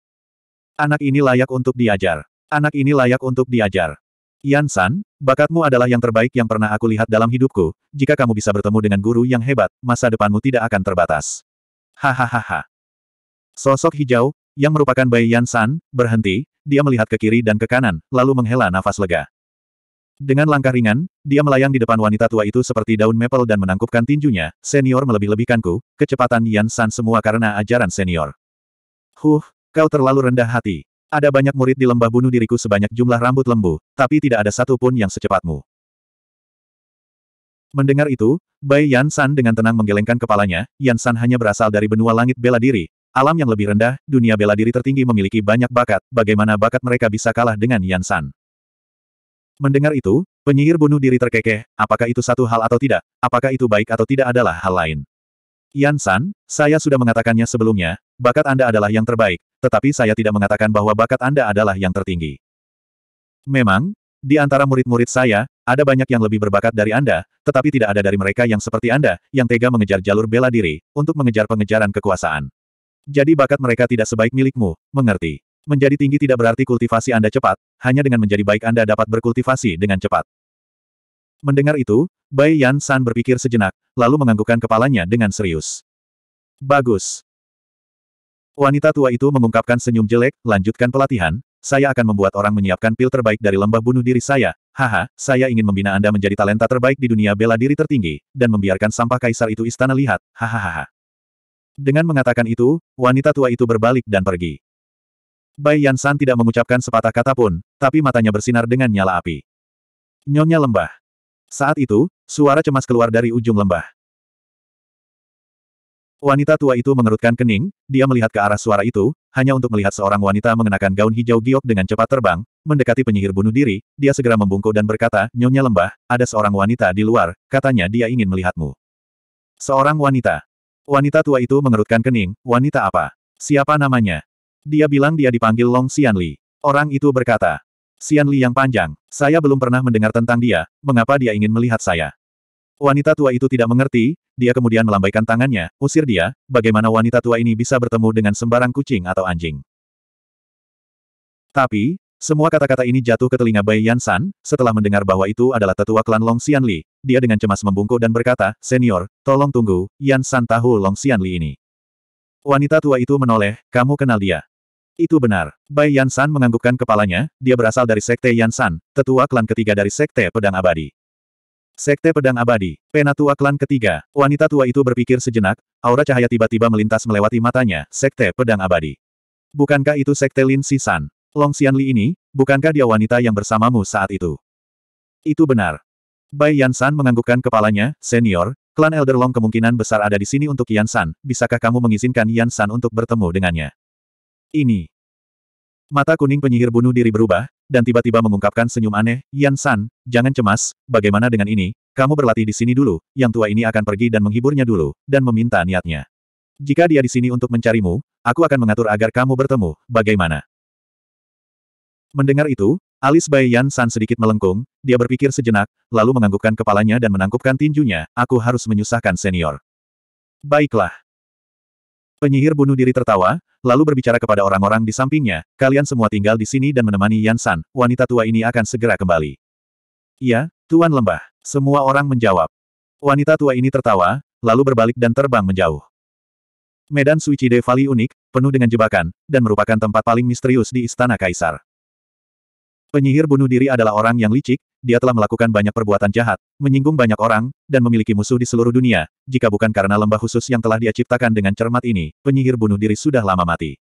Anak ini layak untuk diajar. Anak ini layak untuk diajar. Yan San, bakatmu adalah yang terbaik yang pernah aku lihat dalam hidupku, jika kamu bisa bertemu dengan guru yang hebat, masa depanmu tidak akan terbatas. Hahaha. Sosok hijau, yang merupakan bayi Yan San, berhenti, dia melihat ke kiri dan ke kanan, lalu menghela nafas lega. Dengan langkah ringan, dia melayang di depan wanita tua itu seperti daun maple dan menangkupkan tinjunya, senior melebih-lebihkanku, kecepatan Yan San semua karena ajaran senior. Huh, kau terlalu rendah hati. Ada banyak murid di lembah bunuh diriku sebanyak jumlah rambut lembu, tapi tidak ada satu pun yang secepatmu. Mendengar itu, Bai Yan San dengan tenang menggelengkan kepalanya, Yan San hanya berasal dari benua langit bela diri, Alam yang lebih rendah, dunia bela diri tertinggi memiliki banyak bakat, bagaimana bakat mereka bisa kalah dengan Yan San? Mendengar itu, penyihir bunuh diri terkekeh, apakah itu satu hal atau tidak, apakah itu baik atau tidak adalah hal lain. Yan San, saya sudah mengatakannya sebelumnya, bakat Anda adalah yang terbaik, tetapi saya tidak mengatakan bahwa bakat Anda adalah yang tertinggi. Memang, di antara murid-murid saya, ada banyak yang lebih berbakat dari Anda, tetapi tidak ada dari mereka yang seperti Anda, yang tega mengejar jalur bela diri, untuk mengejar pengejaran kekuasaan. Jadi bakat mereka tidak sebaik milikmu, mengerti. Menjadi tinggi tidak berarti kultivasi Anda cepat, hanya dengan menjadi baik Anda dapat berkultivasi dengan cepat. Mendengar itu, Bai Yan San berpikir sejenak, lalu menganggukkan kepalanya dengan serius. Bagus. Wanita tua itu mengungkapkan senyum jelek, lanjutkan pelatihan, saya akan membuat orang menyiapkan pil terbaik dari lembah bunuh diri saya. Haha, saya ingin membina Anda menjadi talenta terbaik di dunia bela diri tertinggi, dan membiarkan sampah kaisar itu istana lihat. Hahaha. Dengan mengatakan itu, wanita tua itu berbalik dan pergi. Bai Yansan tidak mengucapkan sepatah kata pun, tapi matanya bersinar dengan nyala api. Nyonya lembah. Saat itu, suara cemas keluar dari ujung lembah. Wanita tua itu mengerutkan kening, dia melihat ke arah suara itu, hanya untuk melihat seorang wanita mengenakan gaun hijau giok dengan cepat terbang, mendekati penyihir bunuh diri, dia segera membungkuk dan berkata, Nyonya Lembah, ada seorang wanita di luar, katanya dia ingin melihatmu. Seorang wanita. Wanita tua itu mengerutkan kening, wanita apa? Siapa namanya? Dia bilang dia dipanggil Long Xianli. Orang itu berkata, Xianli yang panjang, saya belum pernah mendengar tentang dia, mengapa dia ingin melihat saya? Wanita tua itu tidak mengerti, dia kemudian melambaikan tangannya, usir dia, bagaimana wanita tua ini bisa bertemu dengan sembarang kucing atau anjing. Tapi, semua kata-kata ini jatuh ke telinga Bai Yansan, setelah mendengar bahwa itu adalah tetua klan Long Xianli, dia dengan cemas membungkuk dan berkata, Senior, tolong tunggu, Yansan tahu Long Xianli ini. Wanita tua itu menoleh, kamu kenal dia. Itu benar. Bai Yansan menganggukkan kepalanya, dia berasal dari Sekte Yansan, tetua klan ketiga dari Sekte Pedang Abadi. Sekte Pedang Abadi, penatua klan ketiga, wanita tua itu berpikir sejenak, aura cahaya tiba-tiba melintas melewati matanya, Sekte Pedang Abadi. Bukankah itu Sekte Lin Sisan? Long Xianli ini, bukankah dia wanita yang bersamamu saat itu? Itu benar. Bai Yansan menganggukkan kepalanya, senior, klan Elder Long kemungkinan besar ada di sini untuk Yansan, bisakah kamu mengizinkan Yansan untuk bertemu dengannya? Ini. Mata kuning penyihir bunuh diri berubah, dan tiba-tiba mengungkapkan senyum aneh, Yansan, jangan cemas, bagaimana dengan ini, kamu berlatih di sini dulu, yang tua ini akan pergi dan menghiburnya dulu, dan meminta niatnya. Jika dia di sini untuk mencarimu, aku akan mengatur agar kamu bertemu, bagaimana? Mendengar itu, alis Bai Yan San sedikit melengkung, dia berpikir sejenak, lalu menganggukkan kepalanya dan menangkupkan tinjunya, aku harus menyusahkan senior. Baiklah. Penyihir bunuh diri tertawa, lalu berbicara kepada orang-orang di sampingnya, kalian semua tinggal di sini dan menemani Yan San, wanita tua ini akan segera kembali. Iya, Tuan Lembah. Semua orang menjawab. Wanita tua ini tertawa, lalu berbalik dan terbang menjauh. Medan Suicide Valley unik, penuh dengan jebakan, dan merupakan tempat paling misterius di Istana Kaisar. Penyihir bunuh diri adalah orang yang licik, dia telah melakukan banyak perbuatan jahat, menyinggung banyak orang, dan memiliki musuh di seluruh dunia. Jika bukan karena lembah khusus yang telah dia ciptakan dengan cermat ini, penyihir bunuh diri sudah lama mati.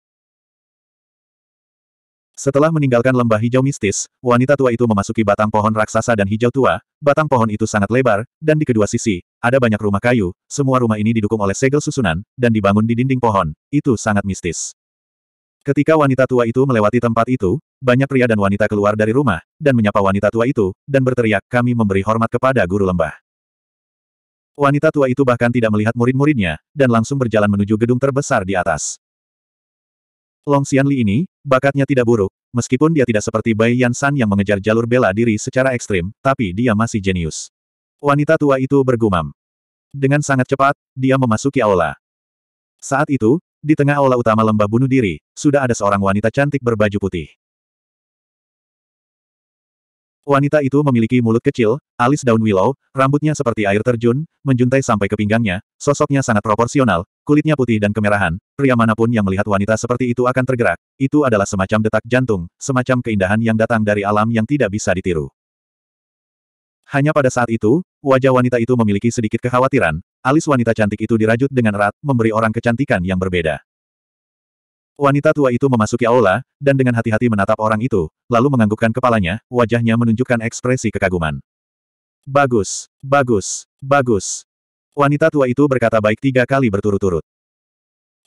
Setelah meninggalkan lembah hijau mistis, wanita tua itu memasuki batang pohon raksasa dan hijau tua, batang pohon itu sangat lebar, dan di kedua sisi, ada banyak rumah kayu, semua rumah ini didukung oleh segel susunan, dan dibangun di dinding pohon, itu sangat mistis. Ketika wanita tua itu melewati tempat itu, banyak pria dan wanita keluar dari rumah, dan menyapa wanita tua itu, dan berteriak, kami memberi hormat kepada guru lembah. Wanita tua itu bahkan tidak melihat murid-muridnya, dan langsung berjalan menuju gedung terbesar di atas. Long Xianli ini, bakatnya tidak buruk, meskipun dia tidak seperti Bai Yan San yang mengejar jalur bela diri secara ekstrim, tapi dia masih jenius. Wanita tua itu bergumam. Dengan sangat cepat, dia memasuki aula. Saat itu, di tengah aula utama lembah bunuh diri, sudah ada seorang wanita cantik berbaju putih. Wanita itu memiliki mulut kecil, alis daun willow, rambutnya seperti air terjun, menjuntai sampai ke pinggangnya, sosoknya sangat proporsional, kulitnya putih dan kemerahan, pria manapun yang melihat wanita seperti itu akan tergerak, itu adalah semacam detak jantung, semacam keindahan yang datang dari alam yang tidak bisa ditiru. Hanya pada saat itu, wajah wanita itu memiliki sedikit kekhawatiran, Alis wanita cantik itu dirajut dengan erat, memberi orang kecantikan yang berbeda. Wanita tua itu memasuki aula, dan dengan hati-hati menatap orang itu, lalu menganggukkan kepalanya, wajahnya menunjukkan ekspresi kekaguman. Bagus, bagus, bagus. Wanita tua itu berkata baik tiga kali berturut-turut.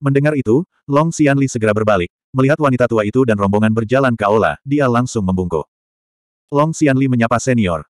Mendengar itu, Long Xianli segera berbalik, melihat wanita tua itu dan rombongan berjalan ke aula, dia langsung membungkuk. Long Xianli menyapa senior.